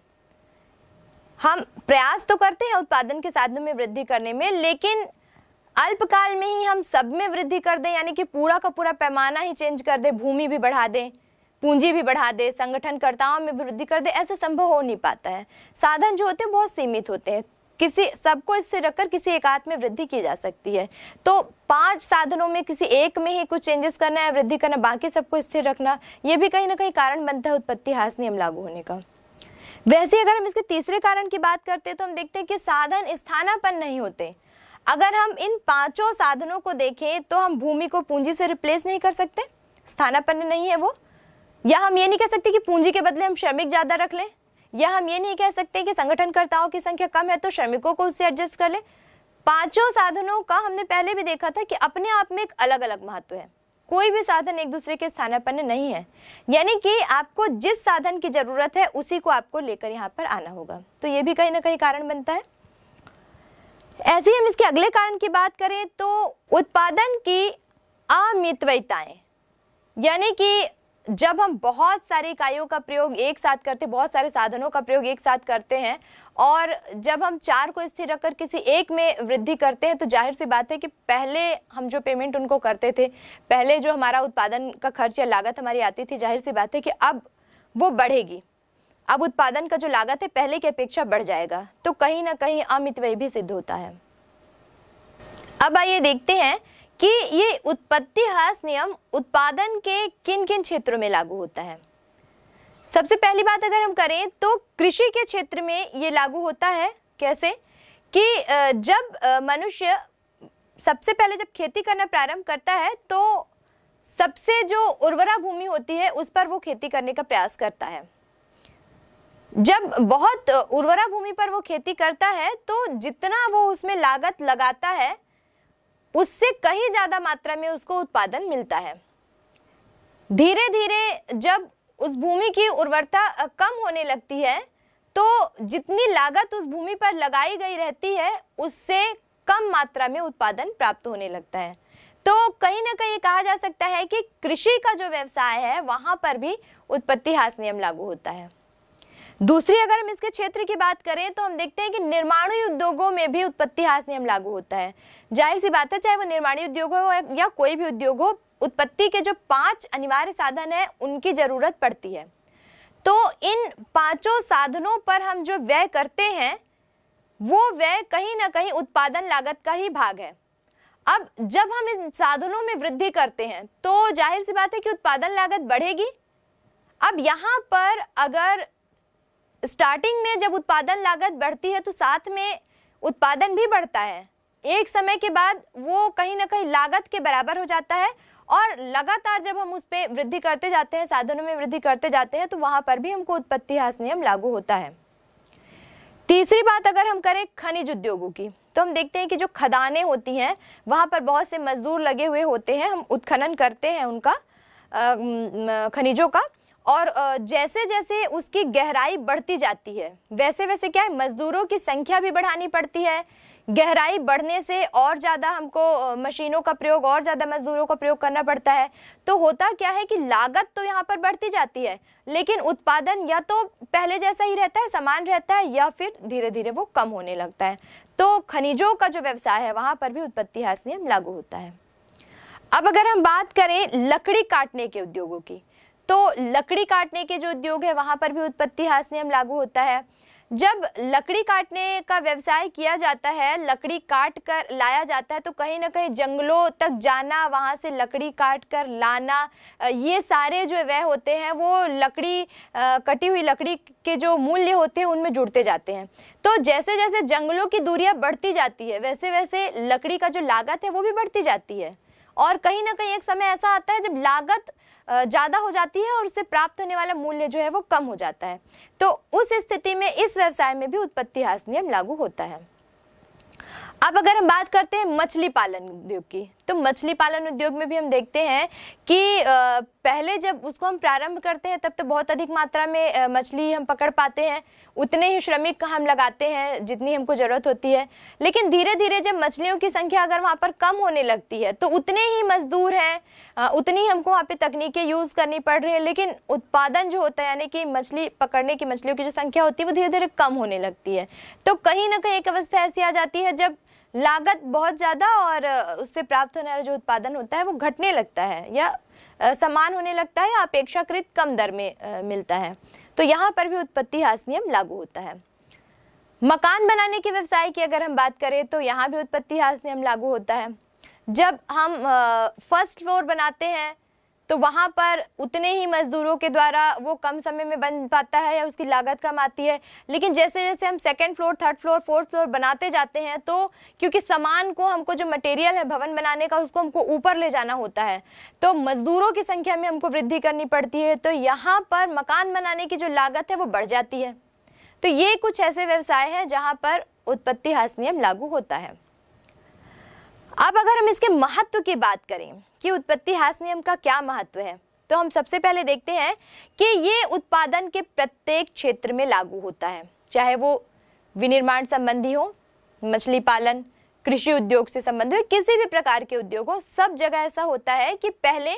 हम प्रयास तो करते हैं उत्पादन के साधनों में वृद्धि करने में लेकिन अल्पकाल में ही हम सब में वृद्धि कर दें यानी कि पूरा का पूरा पैमाना ही चेंज कर दें भूमि भी बढ़ा दें पूंजी भी बढ़ा दे संगठनकर्ताओं में वृद्धि कर दे ऐसा संभव हो नहीं पाता है साधन जो होते हैं बहुत सीमित होते हैं किसी सबको इससे रखकर किसी एक आध में वृद्धि की जा सकती है तो पांच साधनों में किसी एक में ही कुछ चेंजेस करना है वृद्धि करना बाकी सबको स्थिर रखना ये भी कहीं ना कहीं कारण बनता है उत्पत्ति हास नियम लागू होने का वैसे अगर हम इसके तीसरे कारण की बात करते हैं तो हम देखते हैं कि साधन स्थानापन नहीं होते अगर हम इन पांचों साधनों को देखें तो हम भूमि को पूंजी से रिप्लेस नहीं कर सकते स्थानापन्न नहीं है वो या हम ये नहीं कह सकते कि पूंजी के बदले हम श्रमिक ज़्यादा रख लें या हम ये नहीं कह सकते कि संगठनकर्ताओं की संख्या कम है तो श्रमिकों को उससे एडजस्ट कर लें पांचों साधनों का हमने पहले भी देखा था कि अपने आप में एक अलग अलग महत्व है कोई भी साधन एक दूसरे के स्थानापन्न नहीं है यानी कि आपको जिस साधन की ज़रूरत है उसी को आपको लेकर यहाँ पर आना होगा तो ये भी कहीं ना कहीं कारण बनता है ऐसे ही हम इसके अगले कारण की बात करें तो उत्पादन की अमितवयताएं यानी कि जब हम बहुत सारी इकाइयों का प्रयोग एक साथ करते बहुत सारे साधनों का प्रयोग एक साथ करते हैं और जब हम चार को स्थिर रखकर किसी एक में वृद्धि करते हैं तो जाहिर सी बात है कि पहले हम जो पेमेंट उनको करते थे पहले जो हमारा उत्पादन का खर्च या लागत हमारी आती थी जाहिर सी बात है कि अब वो बढ़ेगी अब उत्पादन का जो लागत है पहले की अपेक्षा बढ़ जाएगा तो कहीं ना कहीं अमित भी सिद्ध होता है अब आइए देखते हैं कि ये उत्पत्ति ह्रास नियम उत्पादन के किन किन क्षेत्रों में लागू होता है सबसे पहली बात अगर हम करें तो कृषि के क्षेत्र में ये लागू होता है कैसे कि जब मनुष्य सबसे पहले जब खेती करना प्रारंभ करता है तो सबसे जो उर्वरा भूमि होती है उस पर वो खेती करने का प्रयास करता है जब बहुत उर्वरा भूमि पर वो खेती करता है तो जितना वो उसमें लागत लगाता है उससे कहीं ज़्यादा मात्रा में उसको उत्पादन मिलता है धीरे धीरे जब उस भूमि की उर्वरता कम होने लगती है तो जितनी लागत उस भूमि पर लगाई गई रहती है उससे कम मात्रा में उत्पादन प्राप्त होने लगता है तो कहीं ना कहीं कहा जा सकता है कि कृषि का जो व्यवसाय है वहाँ पर भी उत्पत्ति हास नियम लागू होता है दूसरी अगर हम इसके क्षेत्र की बात करें तो हम देखते हैं कि निर्माणी उद्योगों में भी उत्पत्ति हास नियम लागू होता है जाहिर सी बात है चाहे वो निर्माणी उद्योग हो या कोई भी उद्योग हो उत्पत्ति के जो पांच अनिवार्य साधन है उनकी जरूरत पड़ती है तो इन पांचों साधनों पर हम जो व्यय करते हैं वो व्यय कहीं ना कहीं उत्पादन लागत का ही भाग है अब जब हम इन साधनों में वृद्धि करते हैं तो जाहिर सी बात है कि उत्पादन लागत बढ़ेगी अब यहाँ पर अगर स्टार्टिंग में जब उत्पादन लागत बढ़ती है तो साथ में उत्पादन भी बढ़ता है एक समय के बाद वो कहीं ना कहीं लागत के बराबर हो जाता है और लगातार जब हम उस पर वृद्धि करते जाते हैं साधनों में वृद्धि करते जाते हैं तो वहाँ पर भी हमको उत्पत्ति हास नियम लागू होता है तीसरी बात अगर हम करें खनिज उद्योगों की तो हम देखते हैं कि जो खदानें होती हैं वहाँ पर बहुत से मजदूर लगे हुए होते हैं हम उत्खनन करते हैं उनका खनिजों का और जैसे जैसे उसकी गहराई बढ़ती जाती है वैसे वैसे क्या है मज़दूरों की संख्या भी बढ़ानी पड़ती है गहराई बढ़ने से और ज़्यादा हमको मशीनों का प्रयोग और ज़्यादा मज़दूरों का प्रयोग करना पड़ता है तो होता क्या है कि लागत तो यहाँ पर बढ़ती जाती है लेकिन उत्पादन या तो पहले जैसा ही रहता है समान रहता है या फिर धीरे धीरे वो कम होने लगता है तो खनिजों का जो व्यवसाय है वहाँ पर भी उत्पत्ति हास नियम लागू होता है अब अगर हम बात करें लकड़ी काटने के उद्योगों की तो लकड़ी काटने के जो उद्योग है वहाँ पर भी उत्पत्ति हास नियम लागू होता है जब लकड़ी काटने का व्यवसाय किया जाता है लकड़ी काट कर लाया जाता है तो कहीं ना कहीं जंगलों तक जाना वहाँ से लकड़ी काट कर लाना ये सारे जो वह होते हैं वो लकड़ी कटी हुई लकड़ी के जो मूल्य होते हैं उनमें जुड़ते जाते हैं तो जैसे जैसे जंगलों की दूरियाँ बढ़ती जाती है वैसे वैसे लकड़ी का जो लागत है वो भी बढ़ती जाती है और कहीं ना कहीं एक समय ऐसा आता है जब लागत ज़्यादा हो जाती है और उससे प्राप्त होने वाला मूल्य जो है वो कम हो जाता है तो उस स्थिति में इस व्यवसाय में भी उत्पत्ति हास नियम लागू होता है अब अगर हम बात करते हैं मछली पालन उद्योग की तो मछली पालन उद्योग में भी हम देखते हैं कि पहले जब उसको हम प्रारंभ करते हैं तब तो बहुत अधिक मात्रा में मछली हम पकड़ पाते हैं उतने ही श्रमिक हम लगाते हैं जितनी हमको ज़रूरत होती है लेकिन धीरे धीरे जब मछलियों की संख्या अगर वहाँ पर कम होने लगती है तो उतने ही मजदूर हैं उतनी हमको वहाँ पे तकनीकें यूज़ करनी पड़ रही है लेकिन उत्पादन जो होता है यानी कि मछली पकड़ने की मछलियों की जो संख्या होती है वो धीरे धीरे कम होने लगती है तो कहीं ना कहीं एक अवस्था ऐसी आ जाती है जब लागत बहुत ज़्यादा और उससे प्राप्त होने वाला जो उत्पादन होता है वो घटने लगता है या समान होने लगता है या अपेक्षाकृत कम दर में मिलता है तो यहाँ पर भी उत्पत्ति हास नियम लागू होता है मकान बनाने के व्यवसाय की अगर हम बात करें तो यहाँ भी उत्पत्ति हास नियम लागू होता है जब हम फर्स्ट फ्लोर बनाते हैं तो वहाँ पर उतने ही मज़दूरों के द्वारा वो कम समय में बन पाता है या उसकी लागत कम आती है लेकिन जैसे जैसे हम second floor third floor fourth floor बनाते जाते हैं तो क्योंकि सामान को हमको जो मटेरियल है भवन बनाने का उसको हमको ऊपर ले जाना होता है तो मज़दूरों की संख्या में हमको वृद्धि करनी पड़ती है तो यहाँ पर मकान बनाने की जो लागत है वो बढ़ जाती है तो ये कुछ ऐसे व्यवसाय हैं जहाँ पर उत्पत्ति हास नियम लागू होता है अब अगर हम इसके महत्व की बात करें कि उत्पत्ति हास नियम का क्या महत्व है तो हम सबसे पहले देखते हैं कि ये उत्पादन के प्रत्येक क्षेत्र में लागू होता है चाहे वो विनिर्माण संबंधी हो मछली पालन कृषि उद्योग से संबंधित किसी भी प्रकार के उद्योग हो सब जगह ऐसा होता है कि पहले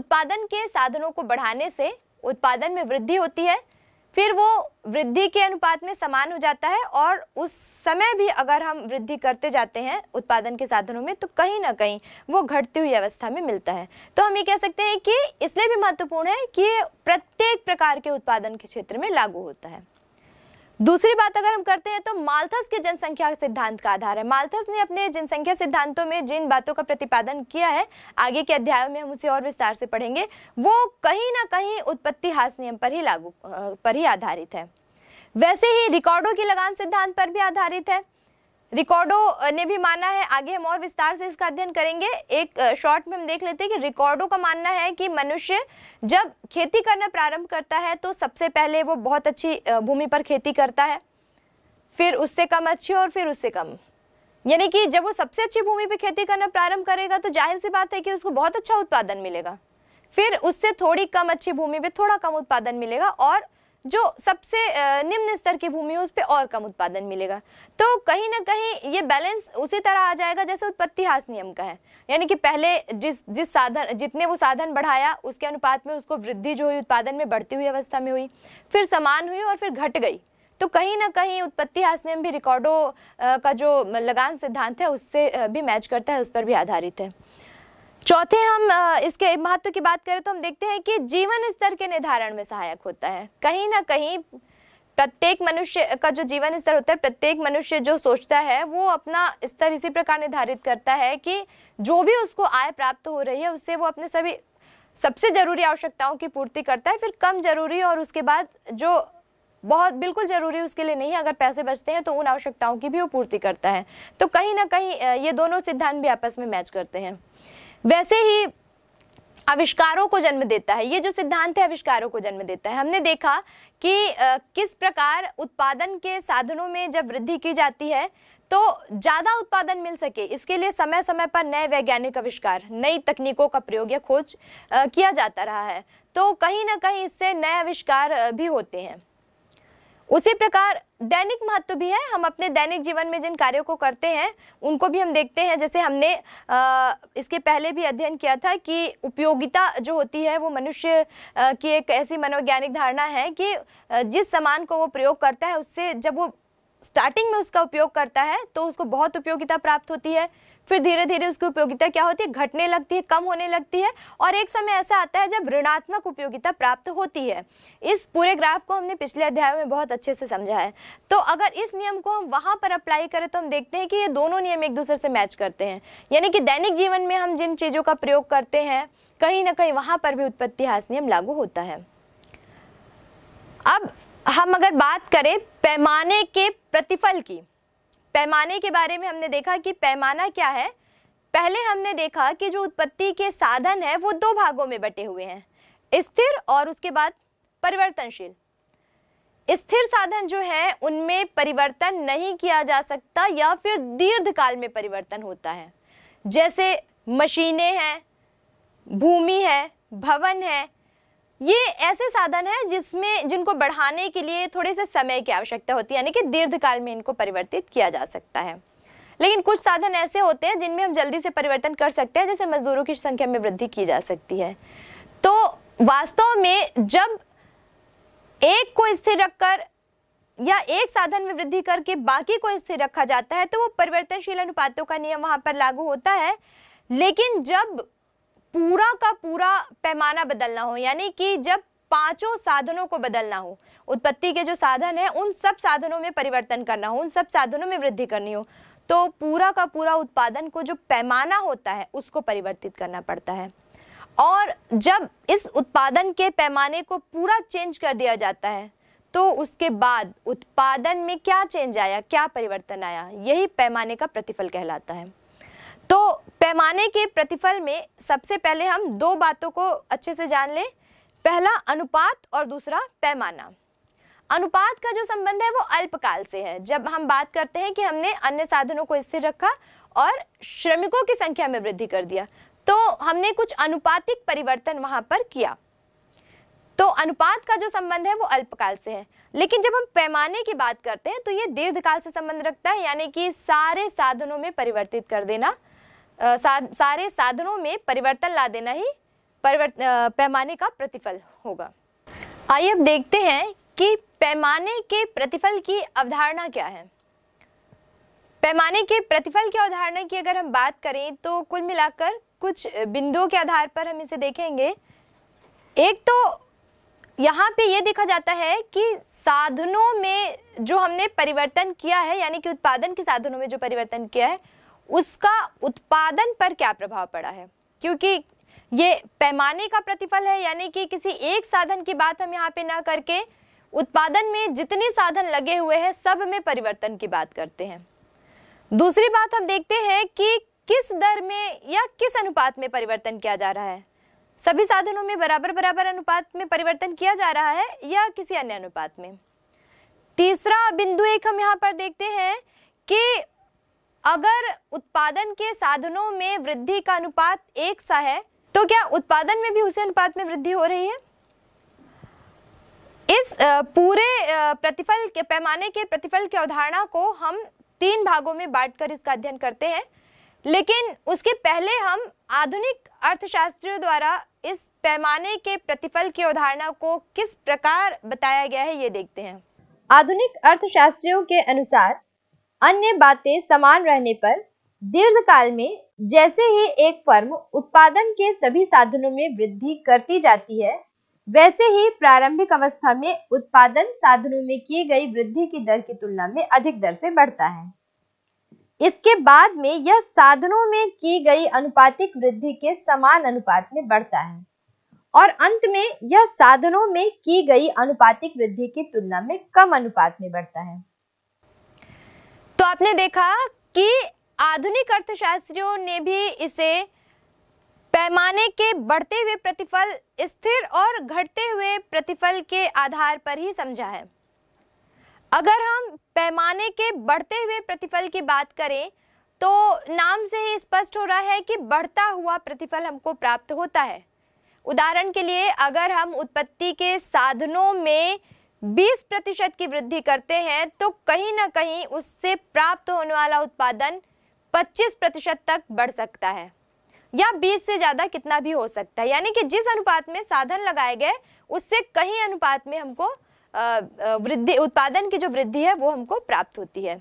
उत्पादन के साधनों को बढ़ाने से उत्पादन में वृद्धि होती है फिर वो वृद्धि के अनुपात में समान हो जाता है और उस समय भी अगर हम वृद्धि करते जाते हैं उत्पादन के साधनों में तो कहीं ना कहीं वो घटती हुई अवस्था में मिलता है तो हम ये कह सकते हैं कि इसलिए भी महत्वपूर्ण है कि प्रत्येक प्रकार के उत्पादन के क्षेत्र में लागू होता है दूसरी बात अगर हम करते हैं तो माल्थस के जनसंख्या सिद्धांत का आधार है माल्थस ने अपने जनसंख्या सिद्धांतों में जिन बातों का प्रतिपादन किया है आगे के अध्यायों में हम उसे और विस्तार से पढ़ेंगे वो कहीं ना कहीं उत्पत्ति हास नियम पर ही लागू पर ही आधारित है वैसे ही रिकॉर्डों की लगान सिद्धांत पर भी आधारित है रिकॉर्डो ने भी माना है आगे हम और विस्तार से इसका अध्ययन करेंगे एक शॉर्ट में हम देख लेते हैं कि रिकॉर्डो का मानना है कि मनुष्य जब खेती करना प्रारंभ करता है तो सबसे पहले वो बहुत अच्छी भूमि पर खेती करता है फिर उससे कम अच्छी और फिर उससे कम यानी कि जब वो सबसे अच्छी भूमि पर खेती करना प्रारंभ करेगा तो जाहिर सी बात है कि उसको बहुत अच्छा उत्पादन मिलेगा फिर उससे थोड़ी कम अच्छी भूमि पर थोड़ा कम उत्पादन मिलेगा और जो सबसे निम्न स्तर की भूमि है उस पर और कम उत्पादन मिलेगा तो कहीं ना कहीं ये बैलेंस उसी तरह आ जाएगा जैसे उत्पत्ति हास नियम का है यानी कि पहले जिस जिस साधन जितने वो साधन बढ़ाया उसके अनुपात में उसको वृद्धि जो हुई उत्पादन में बढ़ती हुई अवस्था में हुई फिर समान हुई और फिर घट गई तो कहीं ना कहीं उत्पत्ति हास नियम भी रिकॉर्डों का जो लगान सिद्धांत है उससे भी मैच करता है उस पर भी आधारित है चौथे हम इसके महत्व की बात करें तो हम देखते हैं कि जीवन स्तर के निर्धारण में सहायक होता है कहीं ना कहीं प्रत्येक मनुष्य का जो जीवन स्तर होता है प्रत्येक मनुष्य जो सोचता है वो अपना स्तर इसी प्रकार निर्धारित करता है कि जो भी उसको आय प्राप्त हो रही है उससे वो अपने सभी सबसे ज़रूरी आवश्यकताओं की पूर्ति करता है फिर कम जरूरी और उसके बाद जो बहुत बिल्कुल ज़रूरी उसके लिए नहीं अगर पैसे बचते हैं तो उन आवश्यकताओं की भी वो पूर्ति करता है तो कहीं ना कहीं ये दोनों सिद्धांत भी आपस में मैच करते हैं वैसे ही आविष्कारों को जन्म देता है ये जो सिद्धांत है आविष्कारों को जन्म देता है हमने देखा कि आ, किस प्रकार उत्पादन के साधनों में जब वृद्धि की जाती है तो ज़्यादा उत्पादन मिल सके इसके लिए समय समय पर नए वैज्ञानिक आविष्कार नई तकनीकों का प्रयोग या खोज आ, किया जाता रहा है तो कहीं ना कहीं इससे नए आविष्कार भी होते हैं उसी प्रकार दैनिक महत्व भी है हम अपने दैनिक जीवन में जिन कार्यों को करते हैं उनको भी हम देखते हैं जैसे हमने आ, इसके पहले भी अध्ययन किया था कि उपयोगिता जो होती है वो मनुष्य की एक ऐसी मनोवैज्ञानिक धारणा है कि जिस सामान को वो प्रयोग करता है उससे जब वो स्टार्टिंग में उसका उपयोग करता है तो उसको बहुत उपयोगिता प्राप्त होती है फिर धीरे धीरे उसकी उपयोगिता क्या होती है घटने लगती है कम होने लगती है और एक समय ऐसा आता है जब ऋणात्मक उपयोगिता प्राप्त होती है इस पूरे ग्राफ को हमने पिछले अध्याय में बहुत अच्छे से समझा है तो अगर इस नियम को हम वहाँ पर अप्लाई करें तो हम देखते हैं कि ये दोनों नियम एक दूसरे से मैच करते हैं यानी कि दैनिक जीवन में हम जिन चीज़ों का प्रयोग करते हैं कहीं ना कहीं वहाँ पर भी उत्पत्ति हास नियम लागू होता है अब हम अगर बात करें पैमाने के प्रतिफल की पैमाने के बारे में हमने देखा कि पैमाना क्या है पहले हमने देखा कि जो उत्पत्ति के साधन है वो दो भागों में बटे हुए हैं स्थिर और उसके बाद परिवर्तनशील स्थिर साधन जो है उनमें परिवर्तन नहीं किया जा सकता या फिर दीर्घकाल में परिवर्तन होता है जैसे मशीनें हैं भूमि है भवन है ये ऐसे साधन है जिसमें जिनको बढ़ाने के लिए थोड़े से समय की आवश्यकता होती है यानी कि दीर्घकाल में इनको परिवर्तित किया जा सकता है लेकिन कुछ साधन ऐसे होते हैं जिनमें हम जल्दी से परिवर्तन कर सकते हैं जैसे मजदूरों की संख्या में वृद्धि की जा सकती है तो वास्तव में जब एक को स्थिर रखकर या एक साधन में वृद्धि करके बाकी को स्थिर रखा जाता है तो वो परिवर्तनशील अनुपातों का नियम वहां पर लागू होता है लेकिन जब पूरा का पूरा पैमाना बदलना हो यानी कि जब पांचों साधनों को बदलना हो उत्पत्ति के जो साधन है उन सब साधनों में परिवर्तन करना हो उन सब साधनों में वृद्धि करनी हो तो पूरा का पूरा उत्पादन को जो पैमाना होता है उसको परिवर्तित करना पड़ता है और जब इस उत्पादन के पैमाने को पूरा चेंज कर दिया जाता है तो उसके बाद उत्पादन में क्या चेंज आया क्या परिवर्तन आया यही पैमाने का प्रतिफल कहलाता है तो पैमाने के प्रतिफल में सबसे पहले हम दो बातों को अच्छे से जान लें पहला अनुपात और दूसरा पैमाना अनुपात का जो संबंध है वो अल्पकाल से है जब हम बात करते हैं कि हमने अन्य साधनों को स्थिर रखा और श्रमिकों की संख्या में वृद्धि कर दिया तो हमने कुछ अनुपातिक परिवर्तन वहां पर किया तो अनुपात का जो संबंध है वो अल्पकाल से है लेकिन जब हम पैमाने की बात करते हैं तो ये दीर्घकाल से संबंध रखता है यानी कि सारे साधनों में परिवर्तित कर देना सा, सारे साधनों में परिवर्तन ला देना ही परिवर्तन पैमाने का प्रतिफल होगा आइए अब देखते हैं कि पैमाने के प्रतिफल की अवधारणा क्या है पैमाने के प्रतिफल की अवधारणा की अगर हम बात करें तो कुल मिलाकर कुछ बिंदुओं के आधार पर हम इसे देखेंगे एक तो यहाँ पे ये देखा जाता है कि साधनों में जो हमने परिवर्तन किया है यानी कि उत्पादन के साधनों में जो परिवर्तन किया है उसका उत्पादन पर क्या प्रभाव पड़ा है क्योंकि ये पैमाने का प्रतिफल है यानी कि किसी एक साधन की बात हम यहाँ पे ना करके उत्पादन में जितने साधन लगे हुए हैं सब में परिवर्तन की बात करते हैं दूसरी बात हम देखते हैं कि किस दर में या किस अनुपात में परिवर्तन किया जा रहा है सभी साधनों में बराबर बराबर अनुपात में परिवर्तन किया जा रहा है या किसी अन्य अनुपात में तीसरा बिंदु एक हम यहाँ पर देखते हैं कि अगर उत्पादन के साधनों में वृद्धि का अनुपात एक सा है तो क्या उत्पादन में भी उसी अनुपात में वृद्धि हो रही है इस पूरे प्रतिफल के पैमाने के प्रतिफल की अवधारणा को हम तीन भागों में बांटकर इसका अध्ययन करते हैं लेकिन उसके पहले हम आधुनिक अर्थशास्त्रियों द्वारा इस पैमाने के प्रतिफल की अवधारणा को किस प्रकार बताया गया है ये देखते हैं आधुनिक अर्थशास्त्रियों के अनुसार अन्य बातें समान रहने पर दीर्घकाल में जैसे ही एक फर्म उत्पादन के सभी साधनों में वृद्धि करती जाती है वैसे ही प्रारंभिक अवस्था में उत्पादन साधनों में की गई वृद्धि की दर की तुलना में अधिक दर से बढ़ता है इसके बाद में यह साधनों में की गई अनुपातिक वृद्धि के समान अनुपात में बढ़ता है और अंत में यह साधनों में की गई अनुपातिक वृद्धि की तुलना में कम अनुपात में बढ़ता है तो आपने देखा कि आधुनिक अर्थशास्त्रियों ने भी इसे पैमाने के बढ़ते हुए प्रतिफल स्थिर और घटते हुए प्रतिफल के आधार पर ही समझा है अगर हम पैमाने के बढ़ते हुए प्रतिफल की बात करें तो नाम से ही स्पष्ट हो रहा है कि बढ़ता हुआ प्रतिफल हमको प्राप्त होता है उदाहरण के लिए अगर हम उत्पत्ति के साधनों में 20 प्रतिशत की वृद्धि करते हैं तो कहीं ना कहीं उससे प्राप्त होने वाला उत्पादन 25 प्रतिशत तक बढ़ सकता है या 20 से ज़्यादा कितना भी हो सकता है यानी कि जिस अनुपात में साधन लगाए गए उससे कहीं अनुपात में हमको वृद्धि उत्पादन की जो वृद्धि है वो हमको प्राप्त होती है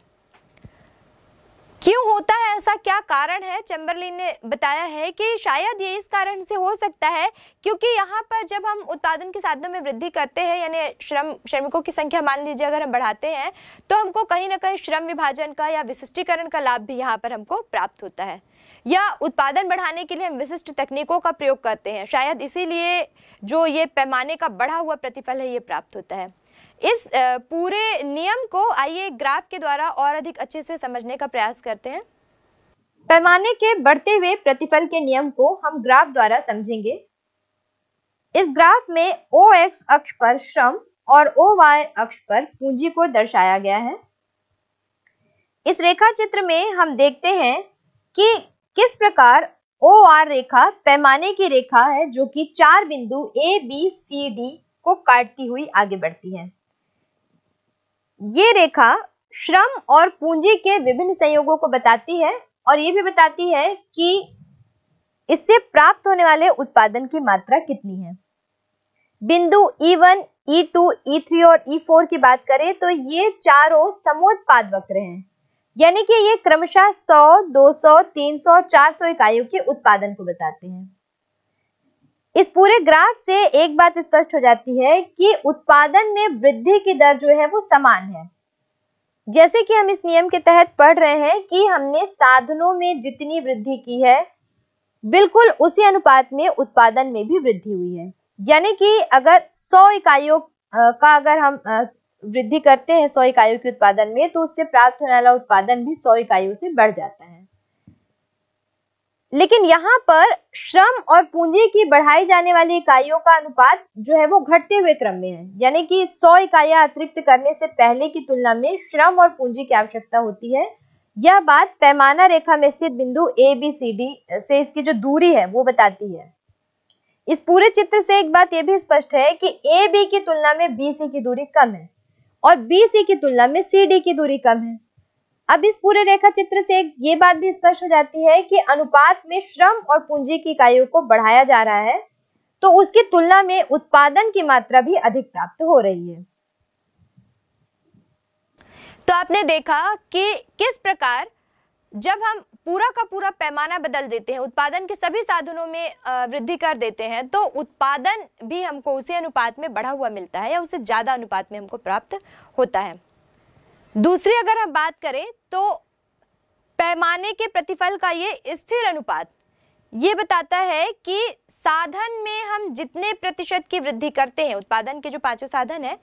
क्यों होता है ऐसा क्या कारण है चैम्बरलिन ने बताया है कि शायद ये इस कारण से हो सकता है क्योंकि यहाँ पर जब हम उत्पादन के साधनों में वृद्धि करते हैं यानी श्रम श्रमिकों की संख्या मान लीजिए अगर हम बढ़ाते हैं तो हमको कहीं ना कहीं श्रम विभाजन का या विशिष्टीकरण का लाभ भी यहाँ पर हमको प्राप्त होता है या उत्पादन बढ़ाने के लिए हम विशिष्ट तकनीकों का प्रयोग करते हैं शायद इसीलिए जो ये पैमाने का बढ़ा हुआ प्रतिफल है ये प्राप्त होता है इस पूरे नियम को आइए ग्राफ के द्वारा और अधिक अच्छे से समझने का प्रयास करते हैं पैमाने के बढ़ते हुए प्रतिफल के नियम को हम ग्राफ द्वारा समझेंगे इस ग्राफ में ओ एक्स अक्ष पर श्रम और ओ वाई अक्ष पर पूंजी को दर्शाया गया है इस रेखा चित्र में हम देखते हैं कि किस प्रकार ओ आर रेखा पैमाने की रेखा है जो कि चार बिंदु ए बी सी डी को काटती हुई आगे बढ़ती है ये रेखा श्रम और पूंजी के विभिन्न संयोगों को बताती है और ये भी बताती है कि इससे प्राप्त होने वाले उत्पादन की मात्रा कितनी है बिंदु E1, E2, E3 और E4 की बात करें तो ये चारों समोत्पाद वक्र हैं यानी कि ये क्रमशः 100, 200, 300 400 इकाइयों के उत्पादन को बताते हैं इस पूरे ग्राफ से एक बात स्पष्ट हो जाती है कि उत्पादन में वृद्धि की दर जो है वो समान है जैसे कि हम इस नियम के तहत पढ़ रहे हैं कि हमने साधनों में जितनी वृद्धि की है बिल्कुल उसी अनुपात में उत्पादन में भी वृद्धि हुई है यानी कि अगर 100 इकाइयों का अगर हम वृद्धि करते हैं 100 इकाइयों के उत्पादन में तो उससे प्राप्त होने वाला उत्पादन भी 100 इकाइयों से बढ़ जाता है लेकिन यहाँ पर श्रम और पूंजी की बढ़ाई जाने वाली इकाइयों का अनुपात जो है वो घटते हुए क्रम में है यानी कि 100 इकाइयां अतिरिक्त करने से पहले की तुलना में श्रम और पूंजी की आवश्यकता होती है यह बात पैमाना रेखा में स्थित बिंदु ए बी सी डी से इसकी जो दूरी है वो बताती है इस पूरे चित्र से एक बात यह भी स्पष्ट है कि ए बी की तुलना में बी सी की दूरी कम है और बी सी की तुलना में सी डी की दूरी कम है अब इस पूरे रेखा चित्र से ये बात भी स्पष्ट हो जाती है कि अनुपात में श्रम और पूंजी की इकाइयों को बढ़ाया जा रहा है तो उसकी तुलना में उत्पादन की मात्रा भी अधिक प्राप्त हो रही है तो आपने देखा कि किस प्रकार जब हम पूरा का पूरा पैमाना बदल देते हैं उत्पादन के सभी साधनों में वृद्धि कर देते हैं तो उत्पादन भी हमको उसी अनुपात में बढ़ा हुआ मिलता है या उसे ज़्यादा अनुपात में हमको प्राप्त होता है दूसरी अगर हम बात करें तो पैमाने के प्रतिफल का ये स्थिर अनुपात ये बताता है कि साधन में हम जितने प्रतिशत की वृद्धि करते हैं उत्पादन के जो पांचों साधन है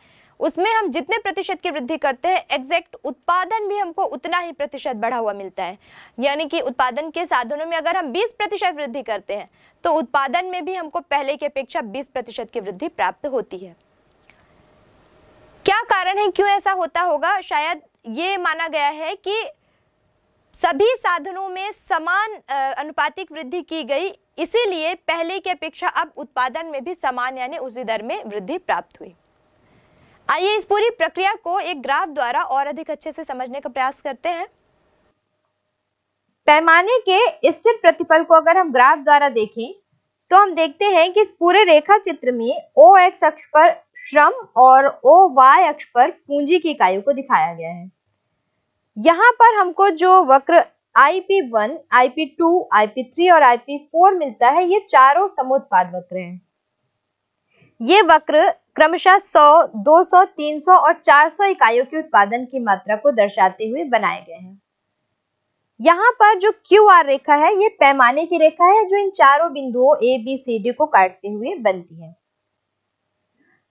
उसमें हम जितने प्रतिशत की वृद्धि करते हैं एग्जैक्ट उत्पादन भी हमको उतना ही प्रतिशत बढ़ा हुआ मिलता है यानी कि उत्पादन के साधनों में अगर हम 20 प्रतिशत वृद्धि करते हैं तो उत्पादन में भी हमको पहले की अपेक्षा 20 प्रतिशत की वृद्धि प्राप्त होती है क्या कारण है क्यों ऐसा होता होगा शायद ये माना गया है कि सभी साधनों में समान अनुपातिक वृद्धि की गई इसीलिए पहले की अपेक्षा अब उत्पादन में भी समान यानी उसी दर में वृद्धि प्राप्त हुई आइए इस पूरी प्रक्रिया को एक ग्राफ द्वारा और अधिक अच्छे से समझने का प्रयास करते हैं पैमाने के स्थिर प्रतिफल को अगर हम ग्राफ द्वारा देखें तो हम देखते हैं कि इस पूरे रेखा चित्र में ओ एक्स अक्ष पर श्रम और ओ वाई अक्ष पर पूंजी की इकाइयों को दिखाया गया है यहाँ पर हमको जो वक्र वन आई पी थ्री और फोर मिलता है ये चारों समुत्पाद वक्र हैं। ये वक्र क्रमशः 100, 200, 300 और 400 इकाइयों के उत्पादन की मात्रा को दर्शाते हुए बनाए गए हैं यहाँ पर जो क्यू आर रेखा है ये पैमाने की रेखा है जो इन चारों बिंदुओं ए बी सी डी को काटते हुए बनती है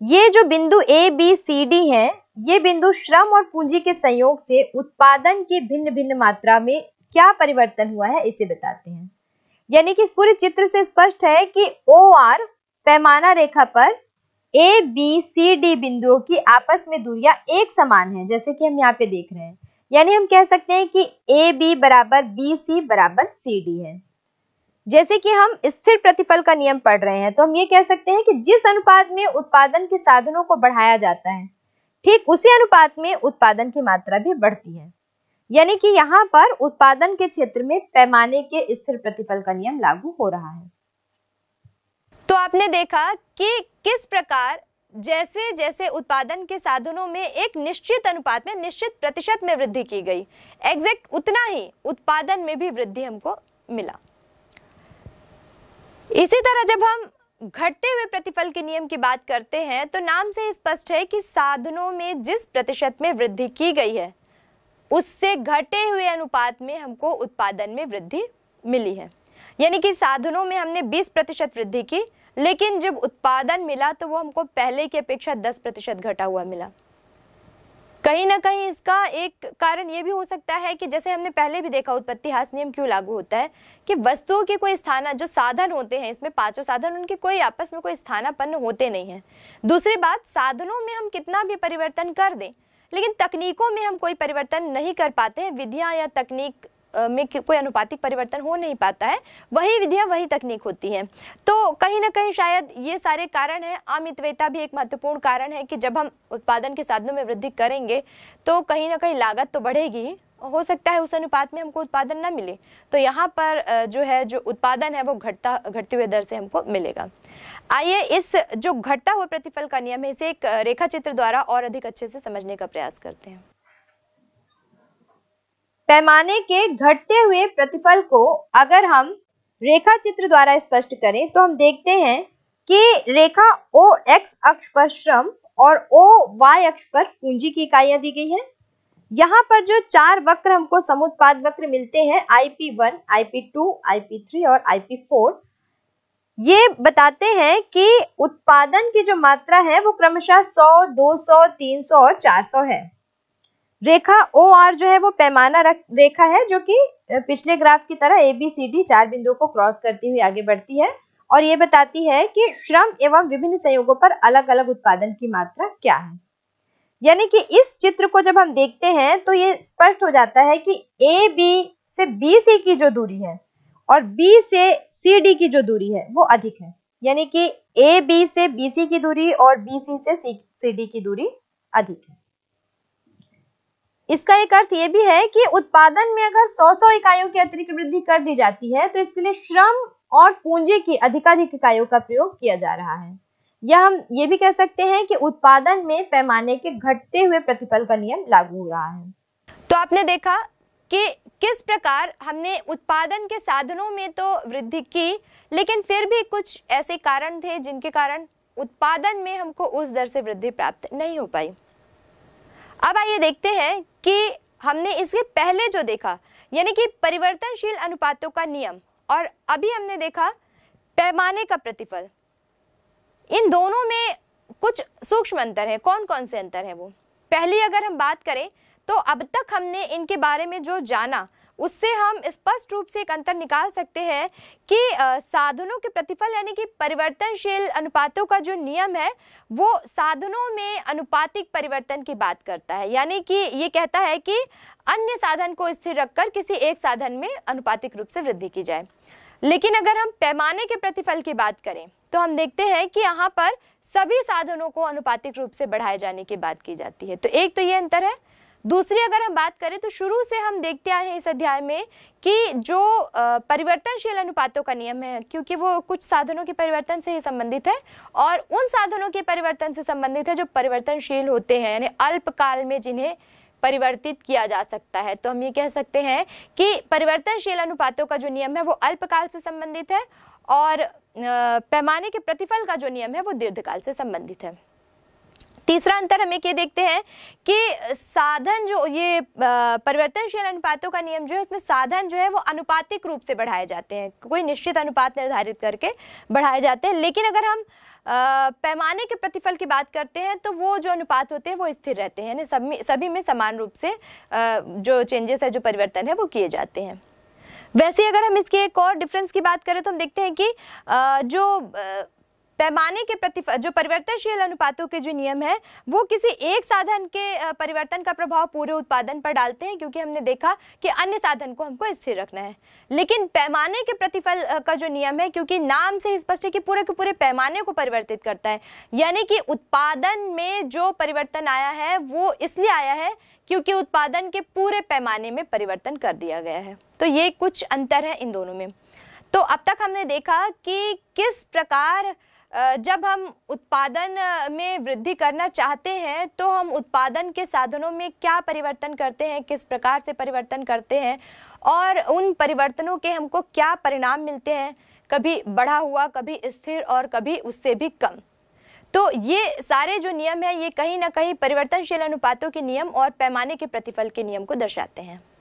ये जो बिंदु ए बी सी डी है ये बिंदु श्रम और पूंजी के संयोग से उत्पादन की भिन्न भिन्न मात्रा में क्या परिवर्तन हुआ है इसे बताते हैं यानी कि इस पूरे चित्र से स्पष्ट है कि ओ आर पैमाना रेखा पर ए बी सी डी बिंदुओं की आपस में दूरियां एक समान है जैसे कि हम यहाँ पे देख रहे हैं यानी हम कह सकते हैं कि ए बी बराबर बी सी बराबर सी डी है जैसे कि हम स्थिर प्रतिफल का नियम पढ़ रहे हैं तो हम ये कह सकते हैं कि जिस अनुपात में उत्पादन के साधनों को बढ़ाया जाता है ठीक उसी अनुपात में उत्पादन की मात्रा भी बढ़ती है यानी कि यहाँ पर उत्पादन के क्षेत्र में पैमाने के स्थिर प्रतिफल का नियम लागू हो रहा है तो आपने देखा कि किस प्रकार जैसे जैसे उत्पादन के साधनों में एक निश्चित अनुपात में निश्चित प्रतिशत में वृद्धि की गई एग्जैक्ट उतना ही उत्पादन में भी वृद्धि हमको मिला इसी तरह जब हम घटते हुए प्रतिफल के नियम की बात करते हैं तो नाम से स्पष्ट है कि साधनों में जिस प्रतिशत में वृद्धि की गई है उससे घटे हुए अनुपात में हमको उत्पादन में वृद्धि मिली है यानी कि साधनों में हमने 20 प्रतिशत वृद्धि की लेकिन जब उत्पादन मिला तो वो हमको पहले की अपेक्षा 10 प्रतिशत घटा हुआ मिला कहीं ना कहीं इसका एक कारण ये भी हो सकता है कि जैसे हमने पहले भी देखा उत्पत्ति हास नियम क्यों लागू होता है कि वस्तुओं के कोई स्थाना जो साधन होते हैं इसमें पांचों साधन उनके कोई आपस में कोई स्थानापन्न होते नहीं हैं दूसरी बात साधनों में हम कितना भी परिवर्तन कर दें लेकिन तकनीकों में हम कोई परिवर्तन नहीं कर पाते हैं विधियाँ या तकनीक में कोई अनुपातिक परिवर्तन हो नहीं पाता है वही विधियां वही तकनीक होती है तो कहीं ना कहीं शायद ये सारे कारण हैं अमितवेता भी एक महत्वपूर्ण कारण है कि जब हम उत्पादन के साधनों में वृद्धि करेंगे तो कहीं ना कहीं लागत तो बढ़ेगी हो सकता है उस अनुपात में हमको उत्पादन ना मिले तो यहाँ पर जो है जो उत्पादन है वो घटता घटते हुए दर से हमको मिलेगा आइए इस जो घटता हुआ प्रतिफल का नियम है इसे एक रेखा चित्र द्वारा और अधिक अच्छे से समझने का प्रयास करते हैं पैमाने के घटते हुए प्रतिफल को अगर हम रेखा चित्र द्वारा स्पष्ट करें तो हम देखते हैं कि रेखा ओ एक्स अक्ष पर श्रम और ओ वाई अक्ष पर पूंजी की इकाइयां दी गई है यहाँ पर जो चार वक्र हमको समुत्पाद वक्र मिलते हैं IP one IP two IP three और आईपी फोर ये बताते हैं कि उत्पादन की जो मात्रा है वो क्रमशः 100, 200, 300 और 400 है रेखा ओ आर जो है वो पैमाना रेखा है जो कि पिछले ग्राफ की तरह ए बी सी डी चार बिंदुओं को क्रॉस करती हुई आगे बढ़ती है और ये बताती है कि श्रम एवं विभिन्न संयोगों पर अलग अलग उत्पादन की मात्रा क्या है यानी कि इस चित्र को जब हम देखते हैं तो ये स्पष्ट हो जाता है कि ए बी से बी सी की जो दूरी है और बी से सी डी की जो दूरी है वो अधिक है यानी कि ए बी से बी सी की दूरी और बी सी से सी डी की दूरी अधिक है इसका एक अर्थ ये भी है कि उत्पादन में अगर 100-100 इकाइयों की अतिरिक्त वृद्धि कर दी जाती है तो इसके लिए श्रम और पूंजी की अधिकाधिक इकाइयों का प्रयोग किया जा रहा है या हम ये भी कह सकते हैं कि उत्पादन में पैमाने के घटते हुए प्रतिफल का नियम लागू हो रहा है तो आपने देखा कि किस प्रकार हमने उत्पादन के साधनों में तो वृद्धि की लेकिन फिर भी कुछ ऐसे कारण थे जिनके कारण उत्पादन में हमको उस दर से वृद्धि प्राप्त नहीं हो पाई अब आइए देखते हैं कि हमने इसके पहले जो देखा यानी कि परिवर्तनशील अनुपातों का नियम और अभी हमने देखा पैमाने का प्रतिफल इन दोनों में कुछ सूक्ष्म अंतर हैं कौन कौन से अंतर हैं वो पहली अगर हम बात करें तो अब तक हमने इनके बारे में जो जाना उससे हम स्पष्ट रूप से एक अंतर निकाल सकते हैं कि साधनों के प्रतिफल यानी कि परिवर्तनशील अनुपातों का जो नियम है वो साधनों में अनुपातिक परिवर्तन की बात करता है यानी कि ये कहता है कि अन्य साधन को स्थिर रखकर किसी एक साधन में अनुपातिक रूप से वृद्धि की जाए लेकिन अगर हम पैमाने के प्रतिफल की बात करें तो हम देखते हैं कि यहाँ पर सभी साधनों को अनुपातिक रूप से बढ़ाए जाने की बात की जाती है तो एक तो ये अंतर है दूसरी अगर हम बात करें तो शुरू से हम देखते आए हैं इस अध्याय में कि जो परिवर्तनशील अनुपातों का नियम है क्योंकि वो कुछ साधनों के परिवर्तन से ही संबंधित है और उन साधनों के परिवर्तन से संबंधित है जो परिवर्तनशील होते हैं यानी अल्पकाल में जिन्हें परिवर्तित किया जा सकता है तो हम ये कह सकते हैं कि परिवर्तनशील अनुपातों का जो नियम है वो अल्पकाल से संबंधित है और पैमाने के प्रतिफल का जो नियम है वो दीर्घकाल से संबंधित है तीसरा अंतर हम एक ये देखते हैं कि साधन जो ये परिवर्तनशील अनुपातों का नियम जो है उसमें साधन जो है वो अनुपातिक रूप से बढ़ाए जाते हैं कोई निश्चित अनुपात निर्धारित करके बढ़ाए जाते हैं लेकिन अगर हम पैमाने के प्रतिफल की बात करते हैं तो वो जो अनुपात होते हैं वो स्थिर रहते हैं सभी सभी में समान रूप से जो चेंजेस है जो परिवर्तन है वो किए जाते हैं वैसे अगर हम इसके एक और डिफरेंस की बात करें तो हम देखते हैं कि जो पैमाने के प्रति जो परिवर्तनशील अनुपातों के जो नियम है वो किसी एक साधन के परिवर्तन का प्रभाव पूरे उत्पादन पर डालते हैं क्योंकि हमने देखा कि अन्य साधन को हमको स्थिर रखना है लेकिन पैमाने के प्रतिफल का जो नियम है क्योंकि नाम से स्पष्ट है कि पूरे के पूरे पैमाने को परिवर्तित करता है यानी कि उत्पादन में जो परिवर्तन आया है वो इसलिए आया है क्योंकि उत्पादन के पूरे पैमाने में परिवर्तन कर दिया गया है तो ये कुछ अंतर है इन दोनों में तो अब तक हमने देखा कि किस प्रकार जब हम उत्पादन में वृद्धि करना चाहते हैं तो हम उत्पादन के साधनों में क्या परिवर्तन करते हैं किस प्रकार से परिवर्तन करते हैं और उन परिवर्तनों के हमको क्या परिणाम मिलते हैं कभी बढ़ा हुआ कभी स्थिर और कभी उससे भी कम तो ये सारे जो नियम हैं ये कहीं ना कहीं परिवर्तनशील अनुपातों के नियम और पैमाने के प्रतिफल के नियम को दर्शाते हैं